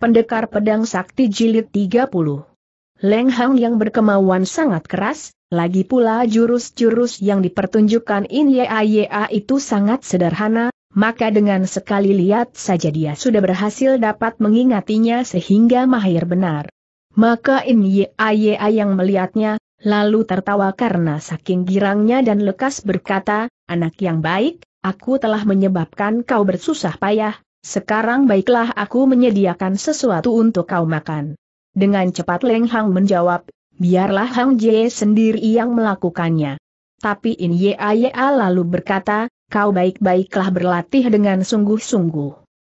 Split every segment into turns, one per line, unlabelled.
Pendekar Pedang Sakti Jilid 30 Leng Hang yang berkemauan sangat keras, lagi pula jurus-jurus yang dipertunjukkan In Yaya itu sangat sederhana, maka dengan sekali lihat saja dia sudah berhasil dapat mengingatinya sehingga mahir benar. Maka In Yaya yang melihatnya, lalu tertawa karena saking girangnya dan lekas berkata, anak yang baik, aku telah menyebabkan kau bersusah payah, sekarang baiklah aku menyediakan sesuatu untuk kau makan. Dengan cepat Leng Hang menjawab, biarlah Hang Jie sendiri yang melakukannya. Tapi In Ye Aya lalu berkata, kau baik-baiklah berlatih dengan sungguh-sungguh.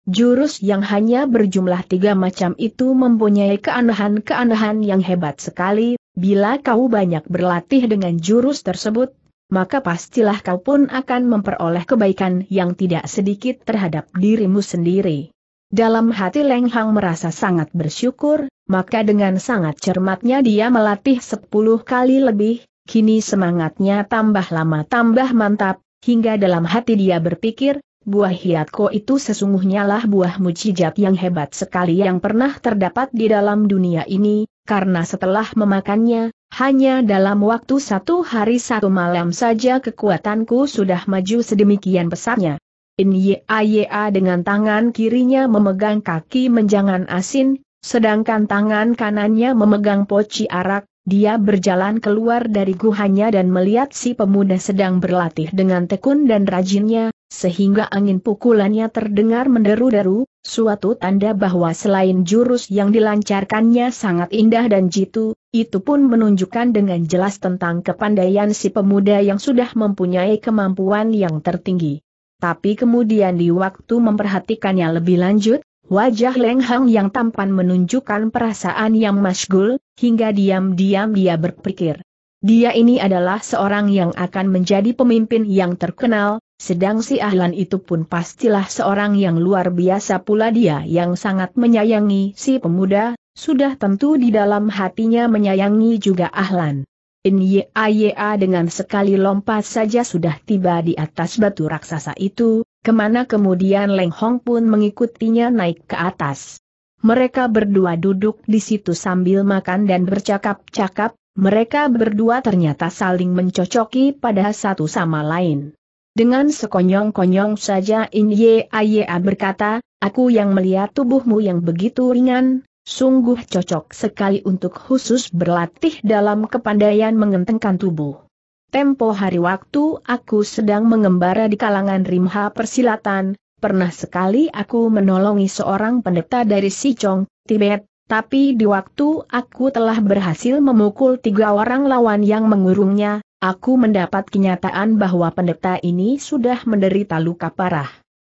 Jurus yang hanya berjumlah tiga macam itu mempunyai keanehan-keanehan yang hebat sekali, bila kau banyak berlatih dengan jurus tersebut, maka pastilah kau pun akan memperoleh kebaikan yang tidak sedikit terhadap dirimu sendiri. Dalam hati Leng Hang merasa sangat bersyukur, maka dengan sangat cermatnya dia melatih sepuluh kali lebih, kini semangatnya tambah lama tambah mantap, hingga dalam hati dia berpikir, buah hiatko itu sesungguhnya lah buah mujijat yang hebat sekali yang pernah terdapat di dalam dunia ini, karena setelah memakannya, hanya dalam waktu satu hari satu malam saja kekuatanku sudah maju sedemikian pesatnya. Nya dengan tangan kirinya memegang kaki menjangan asin, sedangkan tangan kanannya memegang poci arak, dia berjalan keluar dari guhanya dan melihat si pemuda sedang berlatih dengan tekun dan rajinnya, sehingga angin pukulannya terdengar menderu-deru, suatu tanda bahwa selain jurus yang dilancarkannya sangat indah dan jitu, itu pun menunjukkan dengan jelas tentang kepandaian si pemuda yang sudah mempunyai kemampuan yang tertinggi. Tapi kemudian di waktu memperhatikannya lebih lanjut, wajah Leng Hang yang tampan menunjukkan perasaan yang masgul, hingga diam-diam dia berpikir. Dia ini adalah seorang yang akan menjadi pemimpin yang terkenal, sedang si Ahlan itu pun pastilah seorang yang luar biasa pula dia yang sangat menyayangi si pemuda, sudah tentu di dalam hatinya menyayangi juga Ahlan. Nya dengan sekali lompat saja sudah tiba di atas batu raksasa itu, kemana kemudian Leng Hong pun mengikutinya naik ke atas. Mereka berdua duduk di situ sambil makan dan bercakap-cakap, mereka berdua ternyata saling mencocoki pada satu sama lain. Dengan sekonyong-konyong saja In Ye A berkata, aku yang melihat tubuhmu yang begitu ringan, sungguh cocok sekali untuk khusus berlatih dalam kepandaian mengentengkan tubuh. Tempo hari waktu aku sedang mengembara di kalangan rimha persilatan, pernah sekali aku menolongi seorang pendeta dari Sichong, Tibet, tapi di waktu aku telah berhasil memukul tiga orang lawan yang mengurungnya, Aku mendapat kenyataan bahwa pendeta ini sudah menderita luka parah.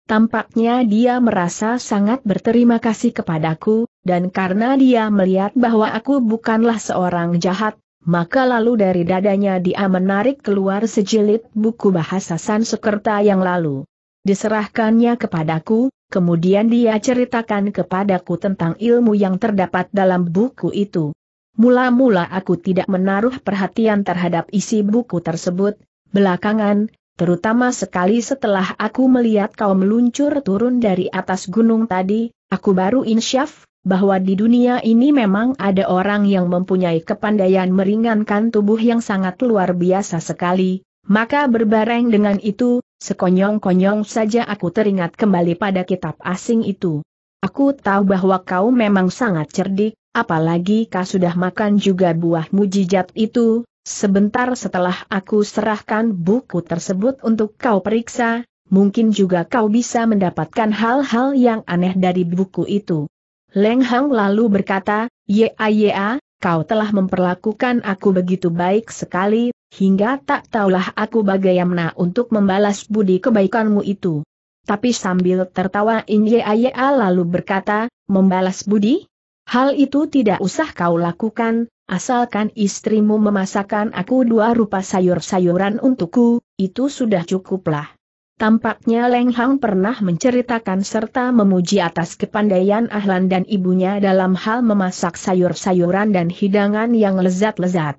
Tampaknya dia merasa sangat berterima kasih kepadaku, dan karena dia melihat bahwa aku bukanlah seorang jahat, maka lalu dari dadanya dia menarik keluar sejilid buku bahasa Sanskerta yang lalu. Diserahkannya kepadaku, kemudian dia ceritakan kepadaku tentang ilmu yang terdapat dalam buku itu. Mula-mula aku tidak menaruh perhatian terhadap isi buku tersebut, belakangan, terutama sekali setelah aku melihat kau meluncur turun dari atas gunung tadi, aku baru insyaf, bahwa di dunia ini memang ada orang yang mempunyai kepandaian meringankan tubuh yang sangat luar biasa sekali, maka berbareng dengan itu, sekonyong-konyong saja aku teringat kembali pada kitab asing itu. Aku tahu bahwa kau memang sangat cerdik, apalagi kau sudah makan juga buah mujijat itu, sebentar setelah aku serahkan buku tersebut untuk kau periksa, mungkin juga kau bisa mendapatkan hal-hal yang aneh dari buku itu. Leng Hang lalu berkata, Ya ya, kau telah memperlakukan aku begitu baik sekali, hingga tak taulah aku bagaimana untuk membalas budi kebaikanmu itu. Tapi sambil tertawa In Ya lalu berkata, membalas budi? Hal itu tidak usah kau lakukan, asalkan istrimu memasakkan aku dua rupa sayur-sayuran untukku, itu sudah cukuplah. Tampaknya Leng Hang pernah menceritakan serta memuji atas kepandaian Ahlan dan ibunya dalam hal memasak sayur-sayuran dan hidangan yang lezat-lezat.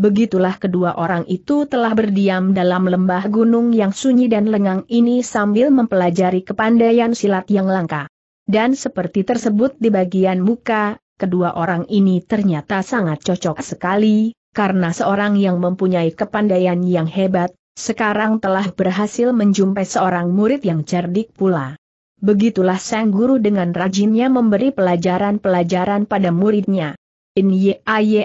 Begitulah kedua orang itu telah berdiam dalam lembah gunung yang sunyi dan lengang ini sambil mempelajari kepandaian silat yang langka. Dan seperti tersebut di bagian muka, kedua orang ini ternyata sangat cocok sekali, karena seorang yang mempunyai kepandaian yang hebat, sekarang telah berhasil menjumpai seorang murid yang cerdik pula. Begitulah sang guru dengan rajinnya memberi pelajaran-pelajaran pada muridnya. Nya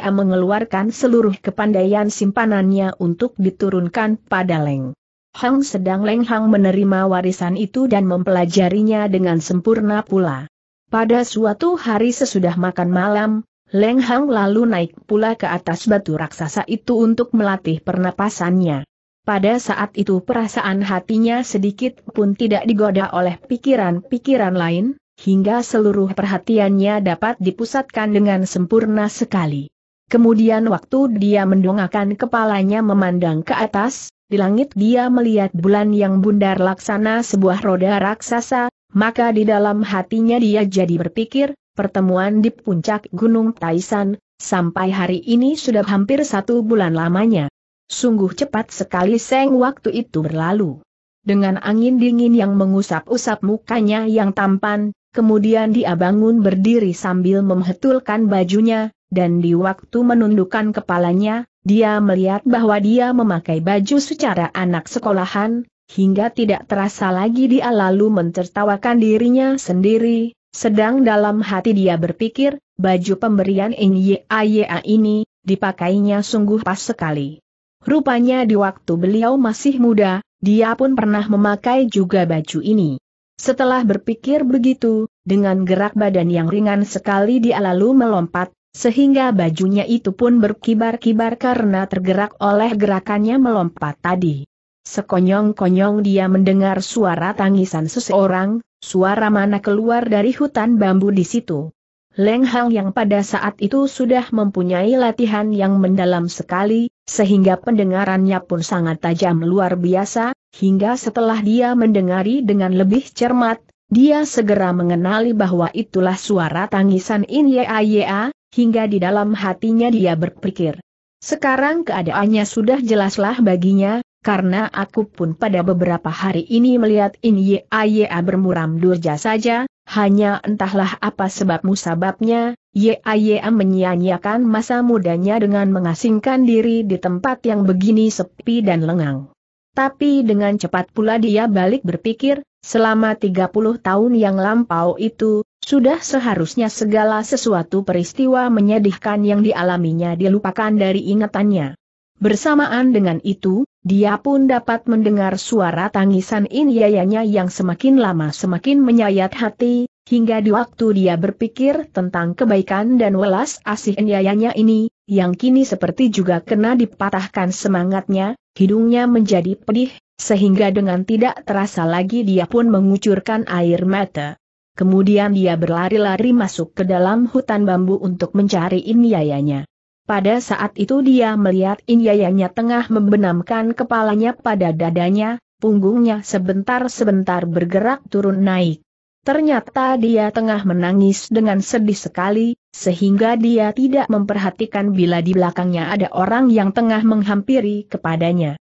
mengeluarkan seluruh kepandaian simpanannya untuk diturunkan pada Leng. Hang sedang lenghang menerima warisan itu dan mempelajarinya dengan sempurna pula. Pada suatu hari sesudah makan malam, Leng Hang lalu naik pula ke atas batu raksasa itu untuk melatih pernapasannya. Pada saat itu perasaan hatinya sedikit pun tidak digoda oleh pikiran-pikiran lain, hingga seluruh perhatiannya dapat dipusatkan dengan sempurna sekali. Kemudian waktu dia mendongakkan kepalanya memandang ke atas, di langit dia melihat bulan yang bundar laksana sebuah roda raksasa, maka di dalam hatinya dia jadi berpikir, pertemuan di puncak Gunung Taisan, sampai hari ini sudah hampir satu bulan lamanya. Sungguh cepat sekali seng waktu itu berlalu. Dengan angin dingin yang mengusap-usap mukanya yang tampan, kemudian dia bangun berdiri sambil memhetulkan bajunya, dan di waktu menundukkan kepalanya, dia melihat bahwa dia memakai baju secara anak sekolahan, hingga tidak terasa lagi dia lalu mentertawakan dirinya sendiri, sedang dalam hati dia berpikir, baju pemberian NYAYA ini, dipakainya sungguh pas sekali. Rupanya di waktu beliau masih muda, dia pun pernah memakai juga baju ini. Setelah berpikir begitu, dengan gerak badan yang ringan sekali dia lalu melompat, sehingga bajunya itu pun berkibar-kibar karena tergerak oleh gerakannya melompat tadi. Sekonyong-konyong dia mendengar suara tangisan seseorang, suara mana keluar dari hutan bambu di situ. Leng Hang yang pada saat itu sudah mempunyai latihan yang mendalam sekali, sehingga pendengarannya pun sangat tajam luar biasa, hingga setelah dia mendengari dengan lebih cermat, dia segera mengenali bahwa itulah suara tangisan In Ye a hingga di dalam hatinya dia berpikir. Sekarang keadaannya sudah jelaslah baginya, karena aku pun pada beberapa hari ini melihat Inyaya bermuram durja saja, hanya entahlah apa sebab musababnya, Yaya menyia-nyiakan masa mudanya dengan mengasingkan diri di tempat yang begini sepi dan lengang. Tapi dengan cepat pula dia balik berpikir, selama 30 tahun yang lampau itu, sudah seharusnya segala sesuatu peristiwa menyedihkan yang dialaminya dilupakan dari ingatannya. Bersamaan dengan itu, dia pun dapat mendengar suara tangisan Inyayanya yang semakin lama semakin menyayat hati, hingga di waktu dia berpikir tentang kebaikan dan welas asih Inyayanya ini, yang kini seperti juga kena dipatahkan semangatnya, hidungnya menjadi pedih, sehingga dengan tidak terasa lagi dia pun mengucurkan air mata. Kemudian dia berlari-lari masuk ke dalam hutan bambu untuk mencari Inyayanya. Pada saat itu dia melihat Inyayanya tengah membenamkan kepalanya pada dadanya, punggungnya sebentar-sebentar bergerak turun naik. Ternyata dia tengah menangis dengan sedih sekali, sehingga dia tidak memperhatikan bila di belakangnya ada orang yang tengah menghampiri kepadanya.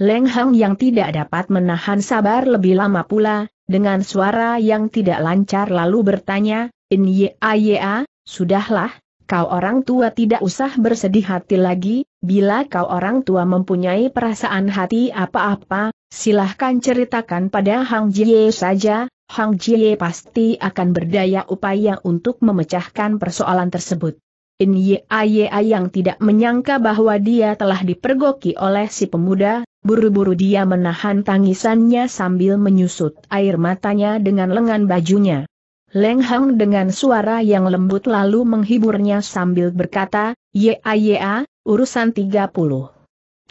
Leng Hang yang tidak dapat menahan sabar lebih lama pula, dengan suara yang tidak lancar lalu bertanya, Inyaya, sudahlah, kau orang tua tidak usah bersedih hati lagi, bila kau orang tua mempunyai perasaan hati apa-apa, silahkan ceritakan pada Hang Jie saja, Hang Jie pasti akan berdaya upaya untuk memecahkan persoalan tersebut. Nyaya yang tidak menyangka bahwa dia telah dipergoki oleh si pemuda, buru-buru dia menahan tangisannya sambil menyusut air matanya dengan lengan bajunya. Leng Hang dengan suara yang lembut lalu menghiburnya sambil berkata, Yaya, urusan 30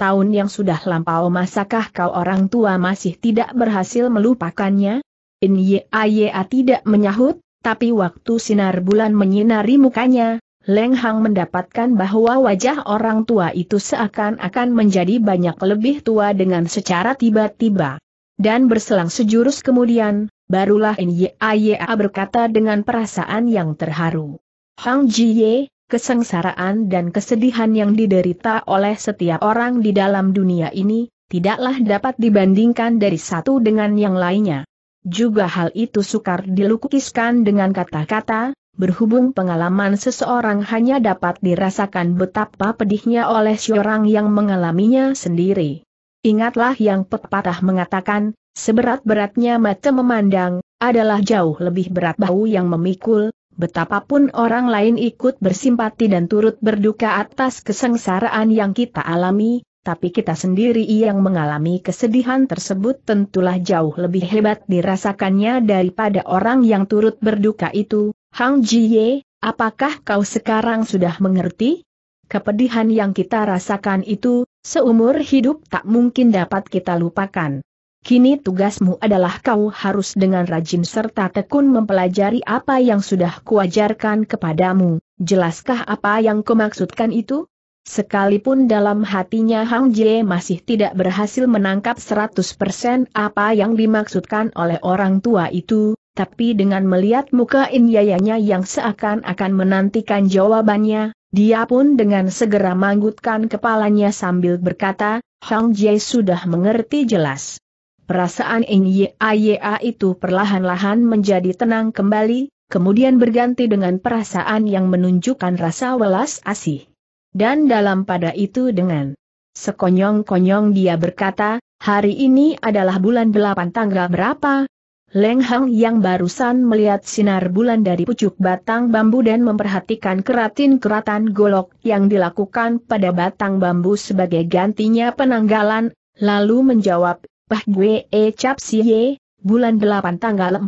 tahun yang sudah lampau masakah kau orang tua masih tidak berhasil melupakannya? Nyaya tidak menyahut, tapi waktu sinar bulan menyinari mukanya, Leng Hang mendapatkan bahwa wajah orang tua itu seakan-akan menjadi banyak lebih tua dengan secara tiba-tiba. Dan berselang sejurus kemudian, barulah Nyaya berkata dengan perasaan yang terharu. Hang Jiye, kesengsaraan dan kesedihan yang diderita oleh setiap orang di dalam dunia ini, tidaklah dapat dibandingkan dari satu dengan yang lainnya. Juga hal itu sukar dilukiskan dengan kata-kata, Berhubung pengalaman seseorang hanya dapat dirasakan betapa pedihnya oleh seorang yang mengalaminya sendiri. Ingatlah yang pepatah mengatakan, seberat-beratnya mata memandang, adalah jauh lebih berat bau yang memikul, betapapun orang lain ikut bersimpati dan turut berduka atas kesengsaraan yang kita alami, tapi kita sendiri yang mengalami kesedihan tersebut tentulah jauh lebih hebat dirasakannya daripada orang yang turut berduka itu, Hang Jie, apakah kau sekarang sudah mengerti? Kepedihan yang kita rasakan itu, seumur hidup tak mungkin dapat kita lupakan. Kini tugasmu adalah kau harus dengan rajin serta tekun mempelajari apa yang sudah kuajarkan kepadamu. Jelaskah apa yang kumaksudkan itu? Sekalipun dalam hatinya Hang Jie masih tidak berhasil menangkap 100% apa yang dimaksudkan oleh orang tua itu, tapi dengan melihat muka Inyayanya yang seakan-akan menantikan jawabannya, dia pun dengan segera manggutkan kepalanya sambil berkata, Hang Jie sudah mengerti jelas. Perasaan Inyaya itu perlahan-lahan menjadi tenang kembali, kemudian berganti dengan perasaan yang menunjukkan rasa welas asih. Dan dalam pada itu dengan sekonyong-konyong dia berkata, hari ini adalah bulan delapan tanggal berapa, Leng Hang yang barusan melihat sinar bulan dari pucuk batang bambu dan memperhatikan keratin-keratan golok yang dilakukan pada batang bambu sebagai gantinya penanggalan, lalu menjawab, Pah gue e cap Ye, bulan 8 tanggal 14.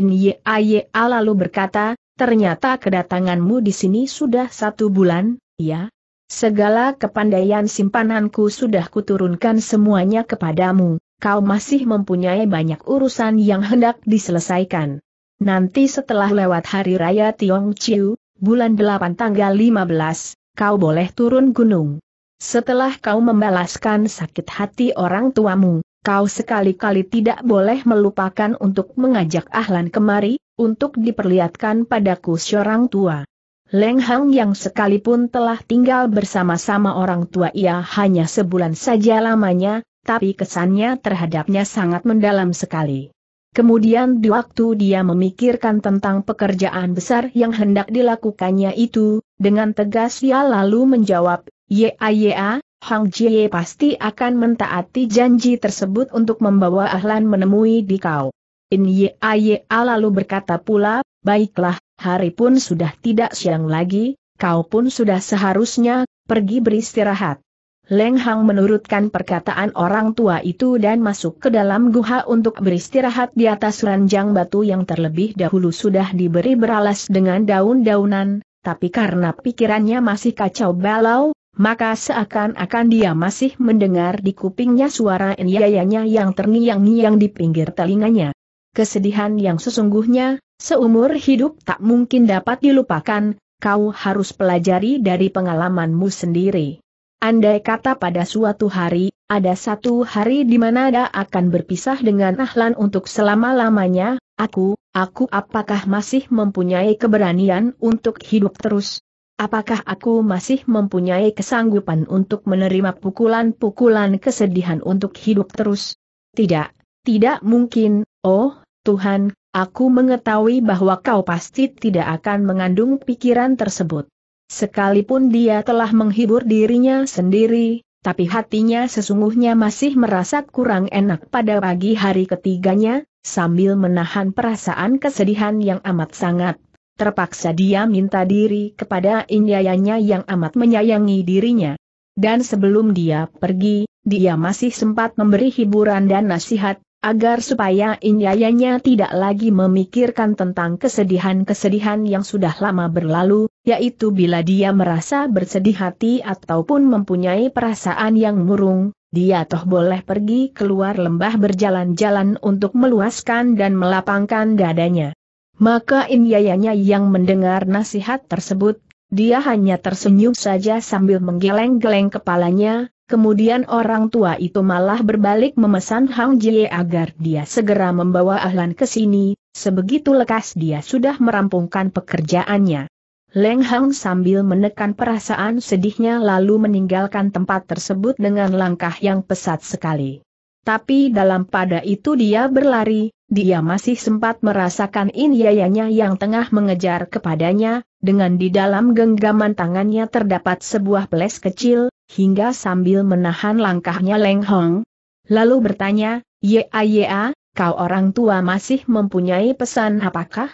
In ye a, ye a lalu berkata, ternyata kedatanganmu di sini sudah satu bulan, ya? Segala kepandaian simpananku sudah kuturunkan semuanya kepadamu kau masih mempunyai banyak urusan yang hendak diselesaikan. Nanti setelah lewat hari raya Tiong Chiu, bulan 8 tanggal 15, kau boleh turun gunung. Setelah kau membalaskan sakit hati orang tuamu, kau sekali-kali tidak boleh melupakan untuk mengajak Ahlan kemari, untuk diperlihatkan padaku seorang tua. Leng Hang yang sekalipun telah tinggal bersama-sama orang tua ia hanya sebulan saja lamanya, tapi kesannya terhadapnya sangat mendalam sekali. Kemudian di waktu dia memikirkan tentang pekerjaan besar yang hendak dilakukannya itu, dengan tegas dia lalu menjawab, "Ya, ya, Hang Jie pasti akan mentaati janji tersebut untuk membawa Ahlan menemui Dikau. In ya, ya lalu berkata pula, baiklah, hari pun sudah tidak siang lagi, kau pun sudah seharusnya, pergi beristirahat. Leng Hang menurutkan perkataan orang tua itu dan masuk ke dalam guha untuk beristirahat di atas ranjang batu yang terlebih dahulu sudah diberi beralas dengan daun-daunan, tapi karena pikirannya masih kacau balau, maka seakan-akan dia masih mendengar di kupingnya suara inyayanya yang terngiang-ngiang di pinggir telinganya. Kesedihan yang sesungguhnya, seumur hidup tak mungkin dapat dilupakan, kau harus pelajari dari pengalamanmu sendiri. Andai kata pada suatu hari, ada satu hari di mana ada akan berpisah dengan Ahlan untuk selama-lamanya, aku, aku apakah masih mempunyai keberanian untuk hidup terus? Apakah aku masih mempunyai kesanggupan untuk menerima pukulan-pukulan kesedihan untuk hidup terus? Tidak, tidak mungkin, oh, Tuhan, aku mengetahui bahwa kau pasti tidak akan mengandung pikiran tersebut. Sekalipun dia telah menghibur dirinya sendiri, tapi hatinya sesungguhnya masih merasa kurang enak pada pagi hari ketiganya, sambil menahan perasaan kesedihan yang amat sangat. Terpaksa dia minta diri kepada indayanya yang amat menyayangi dirinya. Dan sebelum dia pergi, dia masih sempat memberi hiburan dan nasihat, agar supaya inyayanya tidak lagi memikirkan tentang kesedihan-kesedihan yang sudah lama berlalu, yaitu bila dia merasa bersedih hati ataupun mempunyai perasaan yang murung, dia toh boleh pergi keluar lembah berjalan-jalan untuk meluaskan dan melapangkan dadanya. Maka inyayanya yang mendengar nasihat tersebut, dia hanya tersenyum saja sambil menggeleng-geleng kepalanya, Kemudian orang tua itu malah berbalik memesan Hang Jie agar dia segera membawa Ahlan ke sini, sebegitu lekas dia sudah merampungkan pekerjaannya. Leng Hang sambil menekan perasaan sedihnya lalu meninggalkan tempat tersebut dengan langkah yang pesat sekali. Tapi dalam pada itu dia berlari, dia masih sempat merasakan inyayanya yang tengah mengejar kepadanya, dengan di dalam genggaman tangannya terdapat sebuah peles kecil, hingga sambil menahan langkahnya Leng Hong. Lalu bertanya, ya ya, kau orang tua masih mempunyai pesan apakah?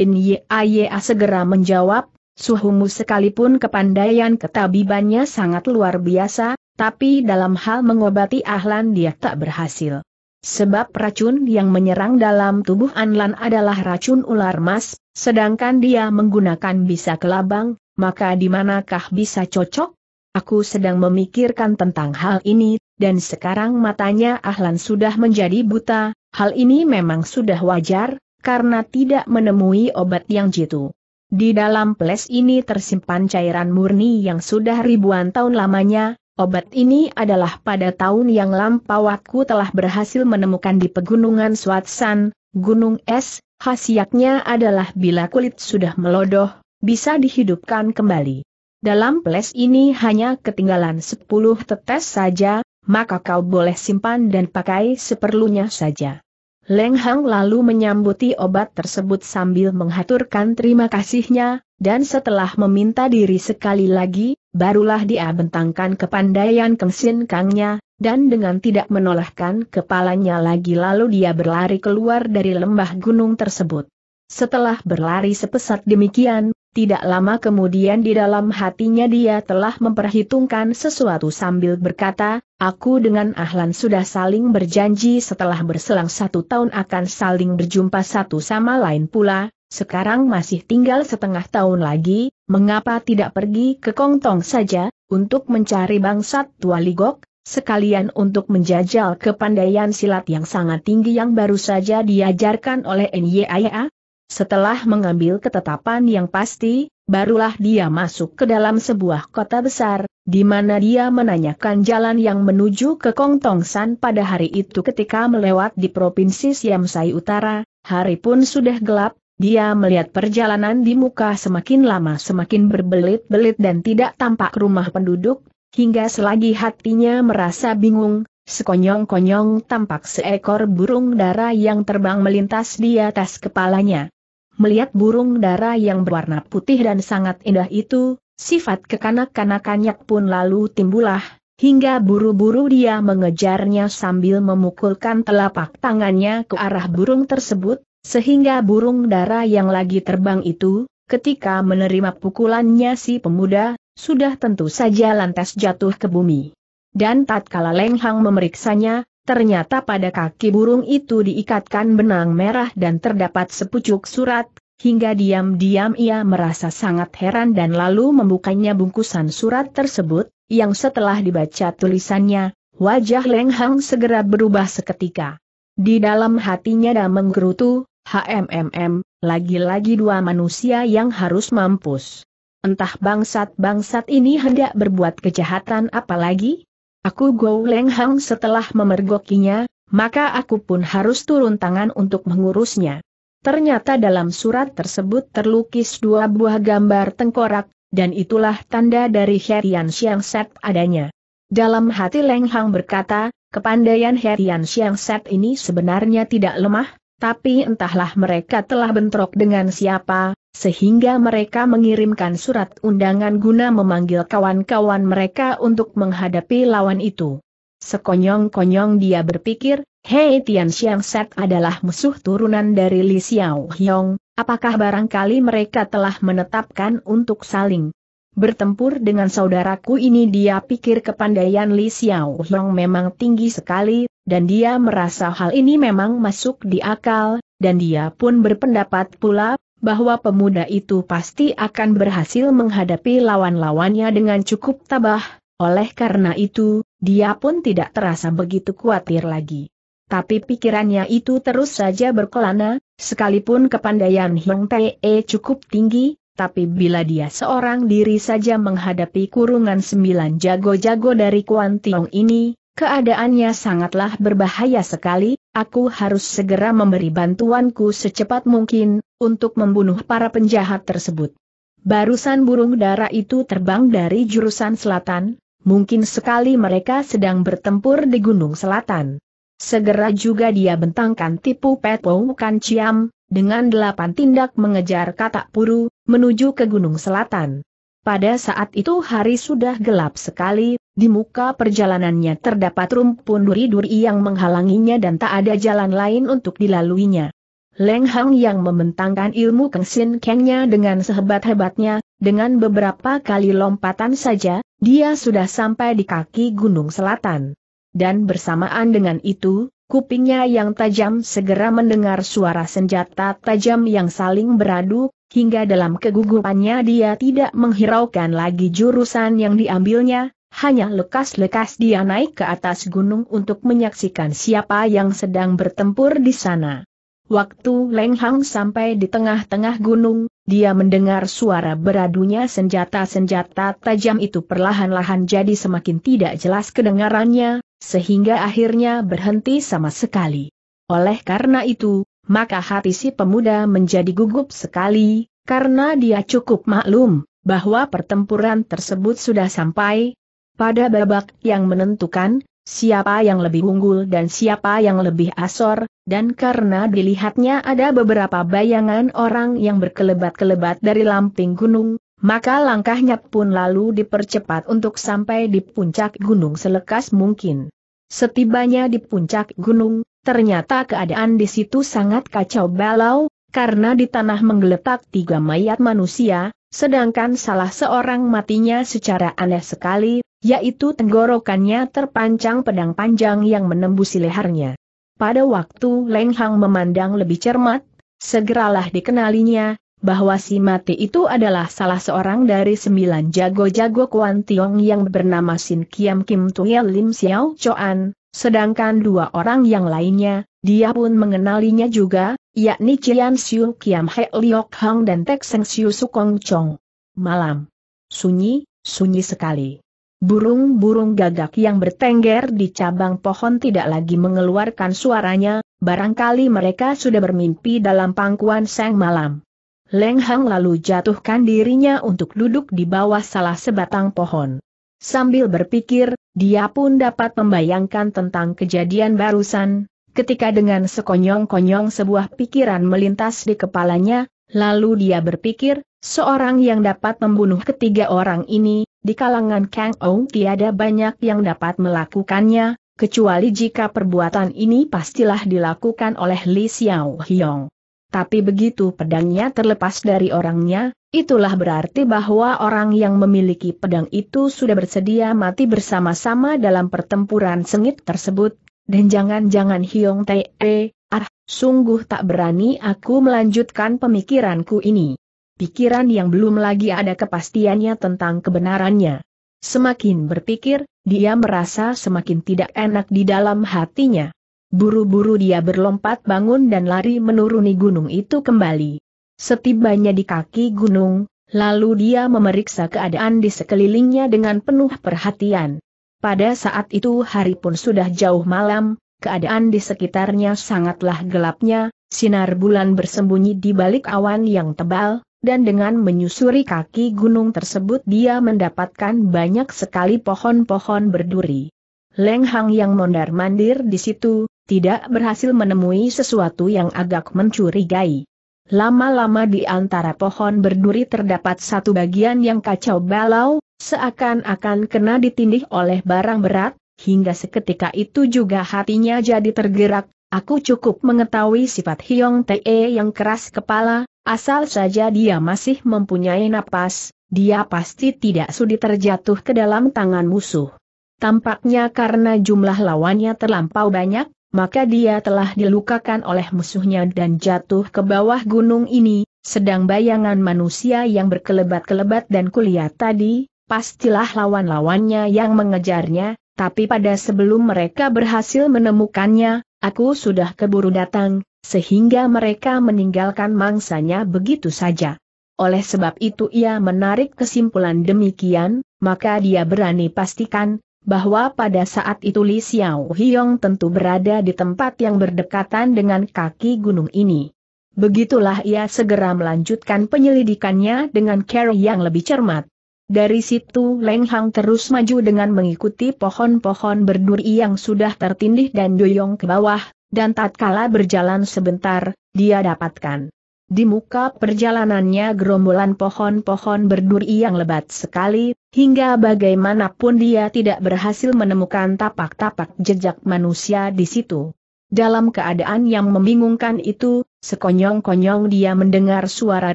In ya ya segera menjawab, suhumu sekalipun kepandaian ketabibannya sangat luar biasa, tapi dalam hal mengobati ahlan dia tak berhasil. Sebab racun yang menyerang dalam tubuh Anlan adalah racun ular mas, sedangkan dia menggunakan bisa kelabang, maka di manakah bisa cocok? Aku sedang memikirkan tentang hal ini, dan sekarang matanya Ahlan sudah menjadi buta, hal ini memang sudah wajar, karena tidak menemui obat yang jitu. Di dalam ples ini tersimpan cairan murni yang sudah ribuan tahun lamanya, obat ini adalah pada tahun yang lampau aku telah berhasil menemukan di pegunungan Swatsan, Gunung Es, khasiatnya adalah bila kulit sudah melodoh, bisa dihidupkan kembali. Dalam ples ini hanya ketinggalan 10 tetes saja, maka kau boleh simpan dan pakai seperlunya saja. Leng Hang lalu menyambuti obat tersebut sambil menghaturkan terima kasihnya, dan setelah meminta diri sekali lagi, barulah dia bentangkan kepandaian kengsin kangnya, dan dengan tidak menolehkan kepalanya lagi lalu dia berlari keluar dari lembah gunung tersebut. Setelah berlari sepesat demikian, tidak lama kemudian di dalam hatinya dia telah memperhitungkan sesuatu sambil berkata, aku dengan Ahlan sudah saling berjanji setelah berselang satu tahun akan saling berjumpa satu sama lain pula, sekarang masih tinggal setengah tahun lagi, mengapa tidak pergi ke Kongtong saja, untuk mencari bangsat tua Ligok, sekalian untuk menjajal kepandaian silat yang sangat tinggi yang baru saja diajarkan oleh NYIA? Setelah mengambil ketetapan yang pasti, barulah dia masuk ke dalam sebuah kota besar, di mana dia menanyakan jalan yang menuju ke San pada hari itu ketika melewat di Provinsi Siamsai Utara, hari pun sudah gelap, dia melihat perjalanan di muka semakin lama semakin berbelit-belit dan tidak tampak rumah penduduk, hingga selagi hatinya merasa bingung, sekonyong-konyong tampak seekor burung dara yang terbang melintas di atas kepalanya. Melihat burung dara yang berwarna putih dan sangat indah itu, sifat kekanak-kanakannya pun lalu timbulah, hingga buru-buru dia mengejarnya sambil memukulkan telapak tangannya ke arah burung tersebut, sehingga burung dara yang lagi terbang itu, ketika menerima pukulannya si pemuda, sudah tentu saja lantas jatuh ke bumi. Dan tatkala Leng Hang memeriksanya, Ternyata pada kaki burung itu diikatkan benang merah dan terdapat sepucuk surat, hingga diam-diam ia merasa sangat heran dan lalu membukanya bungkusan surat tersebut, yang setelah dibaca tulisannya, wajah Leng Hang segera berubah seketika. Di dalam hatinya dan menggerutu, HMMM, lagi-lagi dua manusia yang harus mampus. Entah bangsat-bangsat ini hendak berbuat kejahatan apalagi? Aku Go Leng Hang setelah memergokinya, maka aku pun harus turun tangan untuk mengurusnya. Ternyata dalam surat tersebut terlukis dua buah gambar tengkorak, dan itulah tanda dari Herian Xiang Set adanya. Dalam hati Leng Hang berkata, kepandaian Herian Xiang Set ini sebenarnya tidak lemah, tapi entahlah mereka telah bentrok dengan siapa, sehingga mereka mengirimkan surat undangan guna memanggil kawan-kawan mereka untuk menghadapi lawan itu. Sekonyong-konyong dia berpikir, Hei Tian Xiang Set adalah musuh turunan dari Li Xiao Hyong, apakah barangkali mereka telah menetapkan untuk saling bertempur dengan saudaraku ini dia pikir kepandaian Li Xiao Hyong memang tinggi sekali, dan dia merasa hal ini memang masuk di akal, dan dia pun berpendapat pula bahwa pemuda itu pasti akan berhasil menghadapi lawan-lawannya dengan cukup tabah, oleh karena itu, dia pun tidak terasa begitu khawatir lagi. Tapi pikirannya itu terus saja berkelana, sekalipun kepandaian Hong Tae cukup tinggi, tapi bila dia seorang diri saja menghadapi kurungan sembilan jago-jago dari Kuan Tiong ini, Keadaannya sangatlah berbahaya sekali, aku harus segera memberi bantuanku secepat mungkin, untuk membunuh para penjahat tersebut. Barusan burung dara itu terbang dari jurusan selatan, mungkin sekali mereka sedang bertempur di gunung selatan. Segera juga dia bentangkan tipu kan ciam dengan delapan tindak mengejar katak puru, menuju ke gunung selatan. Pada saat itu hari sudah gelap sekali, di muka perjalanannya terdapat rumpun duri-duri yang menghalanginya dan tak ada jalan lain untuk dilaluinya. Leng Hang yang membentangkan ilmu kengsin kengnya dengan sehebat-hebatnya, dengan beberapa kali lompatan saja, dia sudah sampai di kaki gunung selatan. Dan bersamaan dengan itu, kupingnya yang tajam segera mendengar suara senjata tajam yang saling beradu, hingga dalam kegugupannya dia tidak menghiraukan lagi jurusan yang diambilnya, hanya lekas-lekas dia naik ke atas gunung untuk menyaksikan siapa yang sedang bertempur di sana. Waktu Leng Hang sampai di tengah-tengah gunung, dia mendengar suara beradunya senjata-senjata tajam itu perlahan-lahan jadi semakin tidak jelas kedengarannya, sehingga akhirnya berhenti sama sekali. Oleh karena itu, maka hati si pemuda menjadi gugup sekali, karena dia cukup maklum bahwa pertempuran tersebut sudah sampai pada babak yang menentukan, siapa yang lebih unggul dan siapa yang lebih asor, dan karena dilihatnya ada beberapa bayangan orang yang berkelebat-kelebat dari lamping gunung, maka langkahnya pun lalu dipercepat untuk sampai di puncak gunung selekas mungkin. Setibanya di puncak gunung, ternyata keadaan di situ sangat kacau balau, karena di tanah menggeletak tiga mayat manusia, Sedangkan salah seorang matinya secara aneh sekali, yaitu tenggorokannya terpancang pedang panjang yang menembusi lehernya. Pada waktu Leng Hang memandang lebih cermat, segeralah dikenalinya, bahwa si mati itu adalah salah seorang dari sembilan jago-jago Kuan Tiong yang bernama Sin Kiam Kim Tuyel Lim Xiao Choan, sedangkan dua orang yang lainnya, dia pun mengenalinya juga, yakni Cian Siu Kiam He Liok Hang dan Tek Seng Siu Sukong Chong. Malam. Sunyi, sunyi sekali. Burung-burung gagak yang bertengger di cabang pohon tidak lagi mengeluarkan suaranya, barangkali mereka sudah bermimpi dalam pangkuan sang malam. Leng Hang lalu jatuhkan dirinya untuk duduk di bawah salah sebatang pohon. Sambil berpikir, dia pun dapat membayangkan tentang kejadian barusan, ketika dengan sekonyong-konyong sebuah pikiran melintas di kepalanya, lalu dia berpikir, seorang yang dapat membunuh ketiga orang ini, di kalangan Kang Ong tiada banyak yang dapat melakukannya, kecuali jika perbuatan ini pastilah dilakukan oleh Li Xiao Hiong. Tapi begitu pedangnya terlepas dari orangnya, itulah berarti bahwa orang yang memiliki pedang itu sudah bersedia mati bersama-sama dalam pertempuran sengit tersebut, dan jangan-jangan Hiong E, ah, sungguh tak berani aku melanjutkan pemikiranku ini. Pikiran yang belum lagi ada kepastiannya tentang kebenarannya. Semakin berpikir, dia merasa semakin tidak enak di dalam hatinya. Buru-buru dia berlompat bangun dan lari menuruni gunung itu kembali. Setibanya di kaki gunung, Lalu dia memeriksa keadaan di sekelilingnya dengan penuh perhatian. Pada saat itu hari pun sudah jauh malam, keadaan di sekitarnya sangatlah gelapnya, sinar bulan bersembunyi di balik awan yang tebal, dan dengan menyusuri kaki gunung tersebut dia mendapatkan banyak sekali pohon-pohon berduri. Lenghang yang mondar-mandir di situ, tidak berhasil menemui sesuatu yang agak mencurigai. Lama-lama di antara pohon berduri terdapat satu bagian yang kacau balau, seakan-akan kena ditindih oleh barang berat, hingga seketika itu juga hatinya jadi tergerak, aku cukup mengetahui sifat Hyong Te yang keras kepala, asal saja dia masih mempunyai napas, dia pasti tidak sudi terjatuh ke dalam tangan musuh. Tampaknya karena jumlah lawannya terlampau banyak, maka dia telah dilukakan oleh musuhnya dan jatuh ke bawah gunung ini, sedang bayangan manusia yang berkelebat-kelebat dan kuliah tadi, pastilah lawan-lawannya yang mengejarnya, tapi pada sebelum mereka berhasil menemukannya, aku sudah keburu datang, sehingga mereka meninggalkan mangsanya begitu saja. Oleh sebab itu ia menarik kesimpulan demikian, maka dia berani pastikan, bahwa pada saat itu Li Xiao Hiong tentu berada di tempat yang berdekatan dengan kaki gunung ini. Begitulah ia segera melanjutkan penyelidikannya dengan cara yang lebih cermat. Dari situ Leng Hang terus maju dengan mengikuti pohon-pohon berduri yang sudah tertindih dan doyong ke bawah, dan tatkala berjalan sebentar, dia dapatkan di muka perjalanannya gerombolan pohon-pohon berduri yang lebat sekali, hingga bagaimanapun dia tidak berhasil menemukan tapak-tapak jejak manusia di situ. Dalam keadaan yang membingungkan itu, sekonyong-konyong dia mendengar suara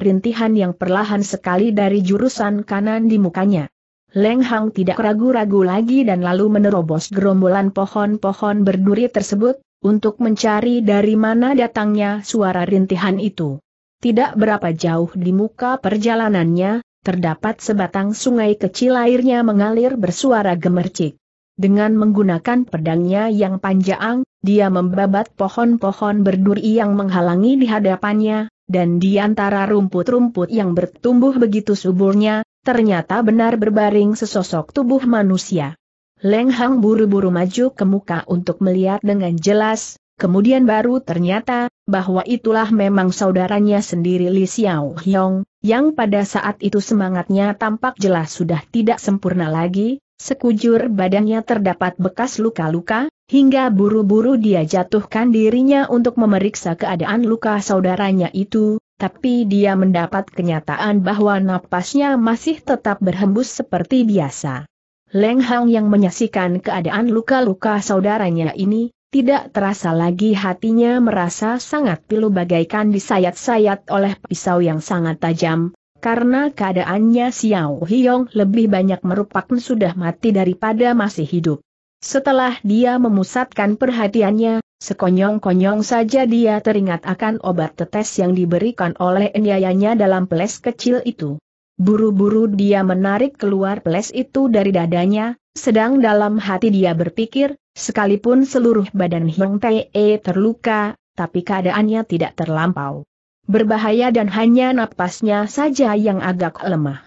rintihan yang perlahan sekali dari jurusan kanan di mukanya. Leng Hang tidak ragu-ragu lagi dan lalu menerobos gerombolan pohon-pohon berduri tersebut, untuk mencari dari mana datangnya suara rintihan itu. Tidak berapa jauh di muka perjalanannya, terdapat sebatang sungai kecil airnya mengalir bersuara gemercik. Dengan menggunakan pedangnya yang panjang, dia membabat pohon-pohon berduri yang menghalangi di hadapannya, dan di antara rumput-rumput yang bertumbuh begitu suburnya, ternyata benar berbaring sesosok tubuh manusia. Leng Hang buru-buru maju ke muka untuk melihat dengan jelas, Kemudian baru ternyata, bahwa itulah memang saudaranya sendiri Li Xiao Hyong, yang pada saat itu semangatnya tampak jelas sudah tidak sempurna lagi, sekujur badannya terdapat bekas luka-luka, hingga buru-buru dia jatuhkan dirinya untuk memeriksa keadaan luka saudaranya itu, tapi dia mendapat kenyataan bahwa napasnya masih tetap berhembus seperti biasa. Leng Hang yang menyaksikan keadaan luka-luka saudaranya ini, tidak terasa lagi hatinya merasa sangat pilu bagaikan disayat-sayat oleh pisau yang sangat tajam, karena keadaannya Xiao Hiong lebih banyak merupakan sudah mati daripada masih hidup. Setelah dia memusatkan perhatiannya, sekonyong-konyong saja dia teringat akan obat tetes yang diberikan oleh eniayanya dalam peles kecil itu. Buru-buru dia menarik keluar peles itu dari dadanya, sedang dalam hati dia berpikir, Sekalipun seluruh badan Hyung Tae terluka, tapi keadaannya tidak terlampau berbahaya dan hanya napasnya saja yang agak lemah.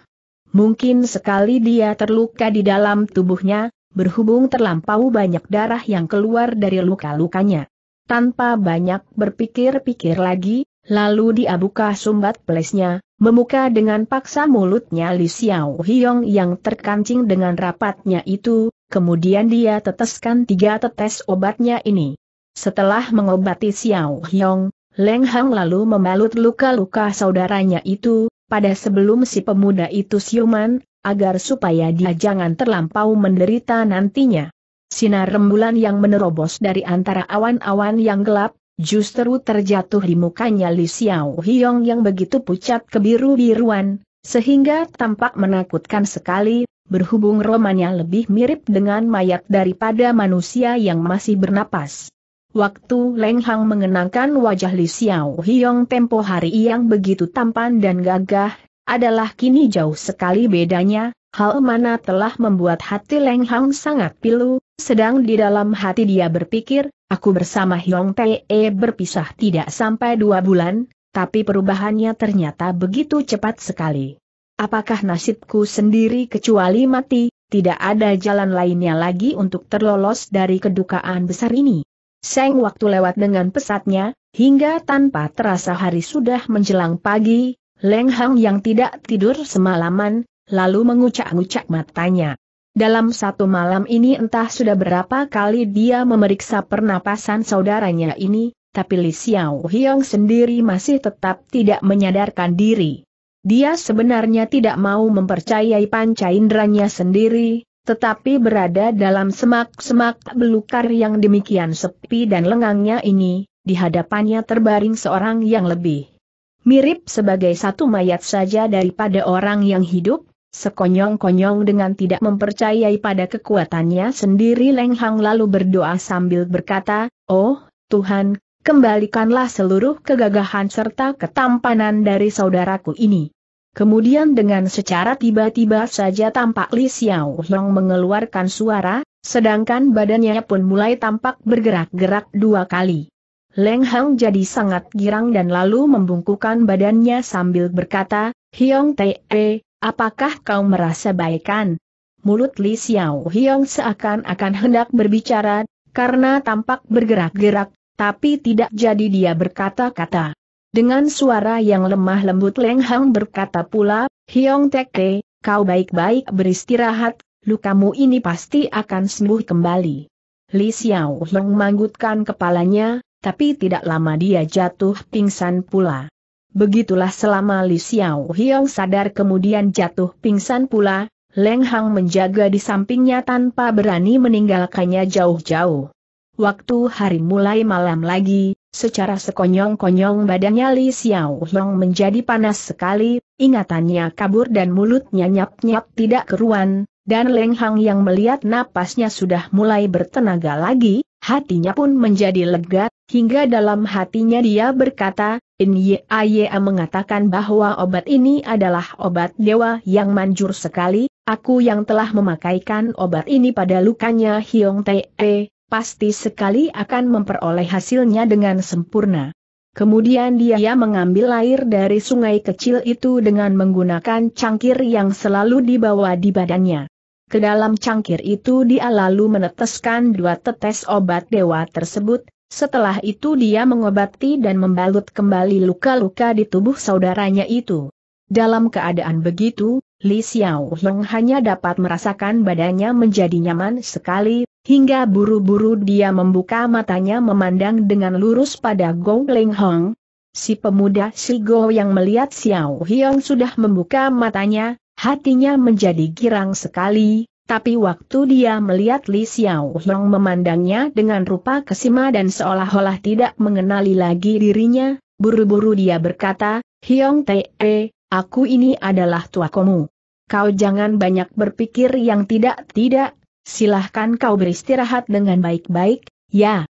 Mungkin sekali dia terluka di dalam tubuhnya, berhubung terlampau banyak darah yang keluar dari luka-lukanya. Tanpa banyak berpikir-pikir lagi, lalu dia buka sumbat pelesnya, memuka dengan paksa mulutnya Li Xiao Hiong yang terkancing dengan rapatnya itu, Kemudian dia teteskan tiga tetes obatnya ini. Setelah mengobati Xiao Hyong, Leng Hang lalu membalut luka-luka saudaranya itu, pada sebelum si pemuda itu siuman, agar supaya dia jangan terlampau menderita nantinya. Sinar rembulan yang menerobos dari antara awan-awan yang gelap, justru terjatuh di mukanya Li Xiao Hyong yang begitu pucat kebiru-biruan, sehingga tampak menakutkan sekali, berhubung romanya lebih mirip dengan mayat daripada manusia yang masih bernapas. Waktu Leng Hang mengenangkan wajah Li Xiao Hiong tempo hari yang begitu tampan dan gagah, adalah kini jauh sekali bedanya, hal mana telah membuat hati Leng Hang sangat pilu, sedang di dalam hati dia berpikir, aku bersama Hiong Te berpisah tidak sampai dua bulan, tapi perubahannya ternyata begitu cepat sekali. Apakah nasibku sendiri kecuali mati, tidak ada jalan lainnya lagi untuk terlolos dari kedukaan besar ini. Seng waktu lewat dengan pesatnya, hingga tanpa terasa hari sudah menjelang pagi, Leng Hang yang tidak tidur semalaman, lalu mengucak-ngucak matanya. Dalam satu malam ini entah sudah berapa kali dia memeriksa pernapasan saudaranya ini, tapi Li Xiao Hiong sendiri masih tetap tidak menyadarkan diri. Dia sebenarnya tidak mau mempercayai panca inderanya sendiri, tetapi berada dalam semak-semak belukar yang demikian sepi dan lengangnya ini, di hadapannya terbaring seorang yang lebih mirip sebagai satu mayat saja daripada orang yang hidup, sekonyong-konyong dengan tidak mempercayai pada kekuatannya sendiri Leng Hang lalu berdoa sambil berkata, Oh, Tuhan, kembalikanlah seluruh kegagahan serta ketampanan dari saudaraku ini. Kemudian dengan secara tiba-tiba saja tampak Li Xiao Long mengeluarkan suara, sedangkan badannya pun mulai tampak bergerak-gerak dua kali. Leng Hang jadi sangat girang dan lalu membungkukan badannya sambil berkata, Hiong Te, eh, apakah kau merasa baikan? Mulut Li Xiao Hiong seakan-akan hendak berbicara, karena tampak bergerak-gerak, tapi tidak jadi dia berkata-kata. Dengan suara yang lemah lembut Leng Hang berkata pula, Hiong Teke, kau baik-baik beristirahat, lukamu ini pasti akan sembuh kembali. Li Xiao Long manggutkan kepalanya, tapi tidak lama dia jatuh pingsan pula. Begitulah selama Li Xiao Hiong sadar kemudian jatuh pingsan pula, Leng Hang menjaga di sampingnya tanpa berani meninggalkannya jauh-jauh. Waktu hari mulai malam lagi, secara sekonyong-konyong badannya Li Xiao Hong menjadi panas sekali, ingatannya kabur dan mulutnya nyap-nyap tidak keruan, dan Leng Hang yang melihat napasnya sudah mulai bertenaga lagi, hatinya pun menjadi lega, hingga dalam hatinya dia berkata, Nye mengatakan bahwa obat ini adalah obat dewa yang manjur sekali, aku yang telah memakaikan obat ini pada lukanya Hiong Te e pasti sekali akan memperoleh hasilnya dengan sempurna. Kemudian dia mengambil air dari sungai kecil itu dengan menggunakan cangkir yang selalu dibawa di badannya. Ke dalam cangkir itu dia lalu meneteskan dua tetes obat dewa tersebut, setelah itu dia mengobati dan membalut kembali luka-luka di tubuh saudaranya itu. Dalam keadaan begitu, Li Xiao Long hanya dapat merasakan badannya menjadi nyaman sekali, hingga buru-buru dia membuka matanya memandang dengan lurus pada Gong Ling Hong. Si pemuda si Go yang melihat Xiao Hiong sudah membuka matanya, hatinya menjadi girang sekali, tapi waktu dia melihat Li Xiao Long memandangnya dengan rupa kesima dan seolah-olah tidak mengenali lagi dirinya, buru-buru dia berkata, Hiong Te, aku ini adalah tuakomu kau jangan banyak berpikir yang tidak-tidak, silahkan kau beristirahat dengan baik-baik, ya.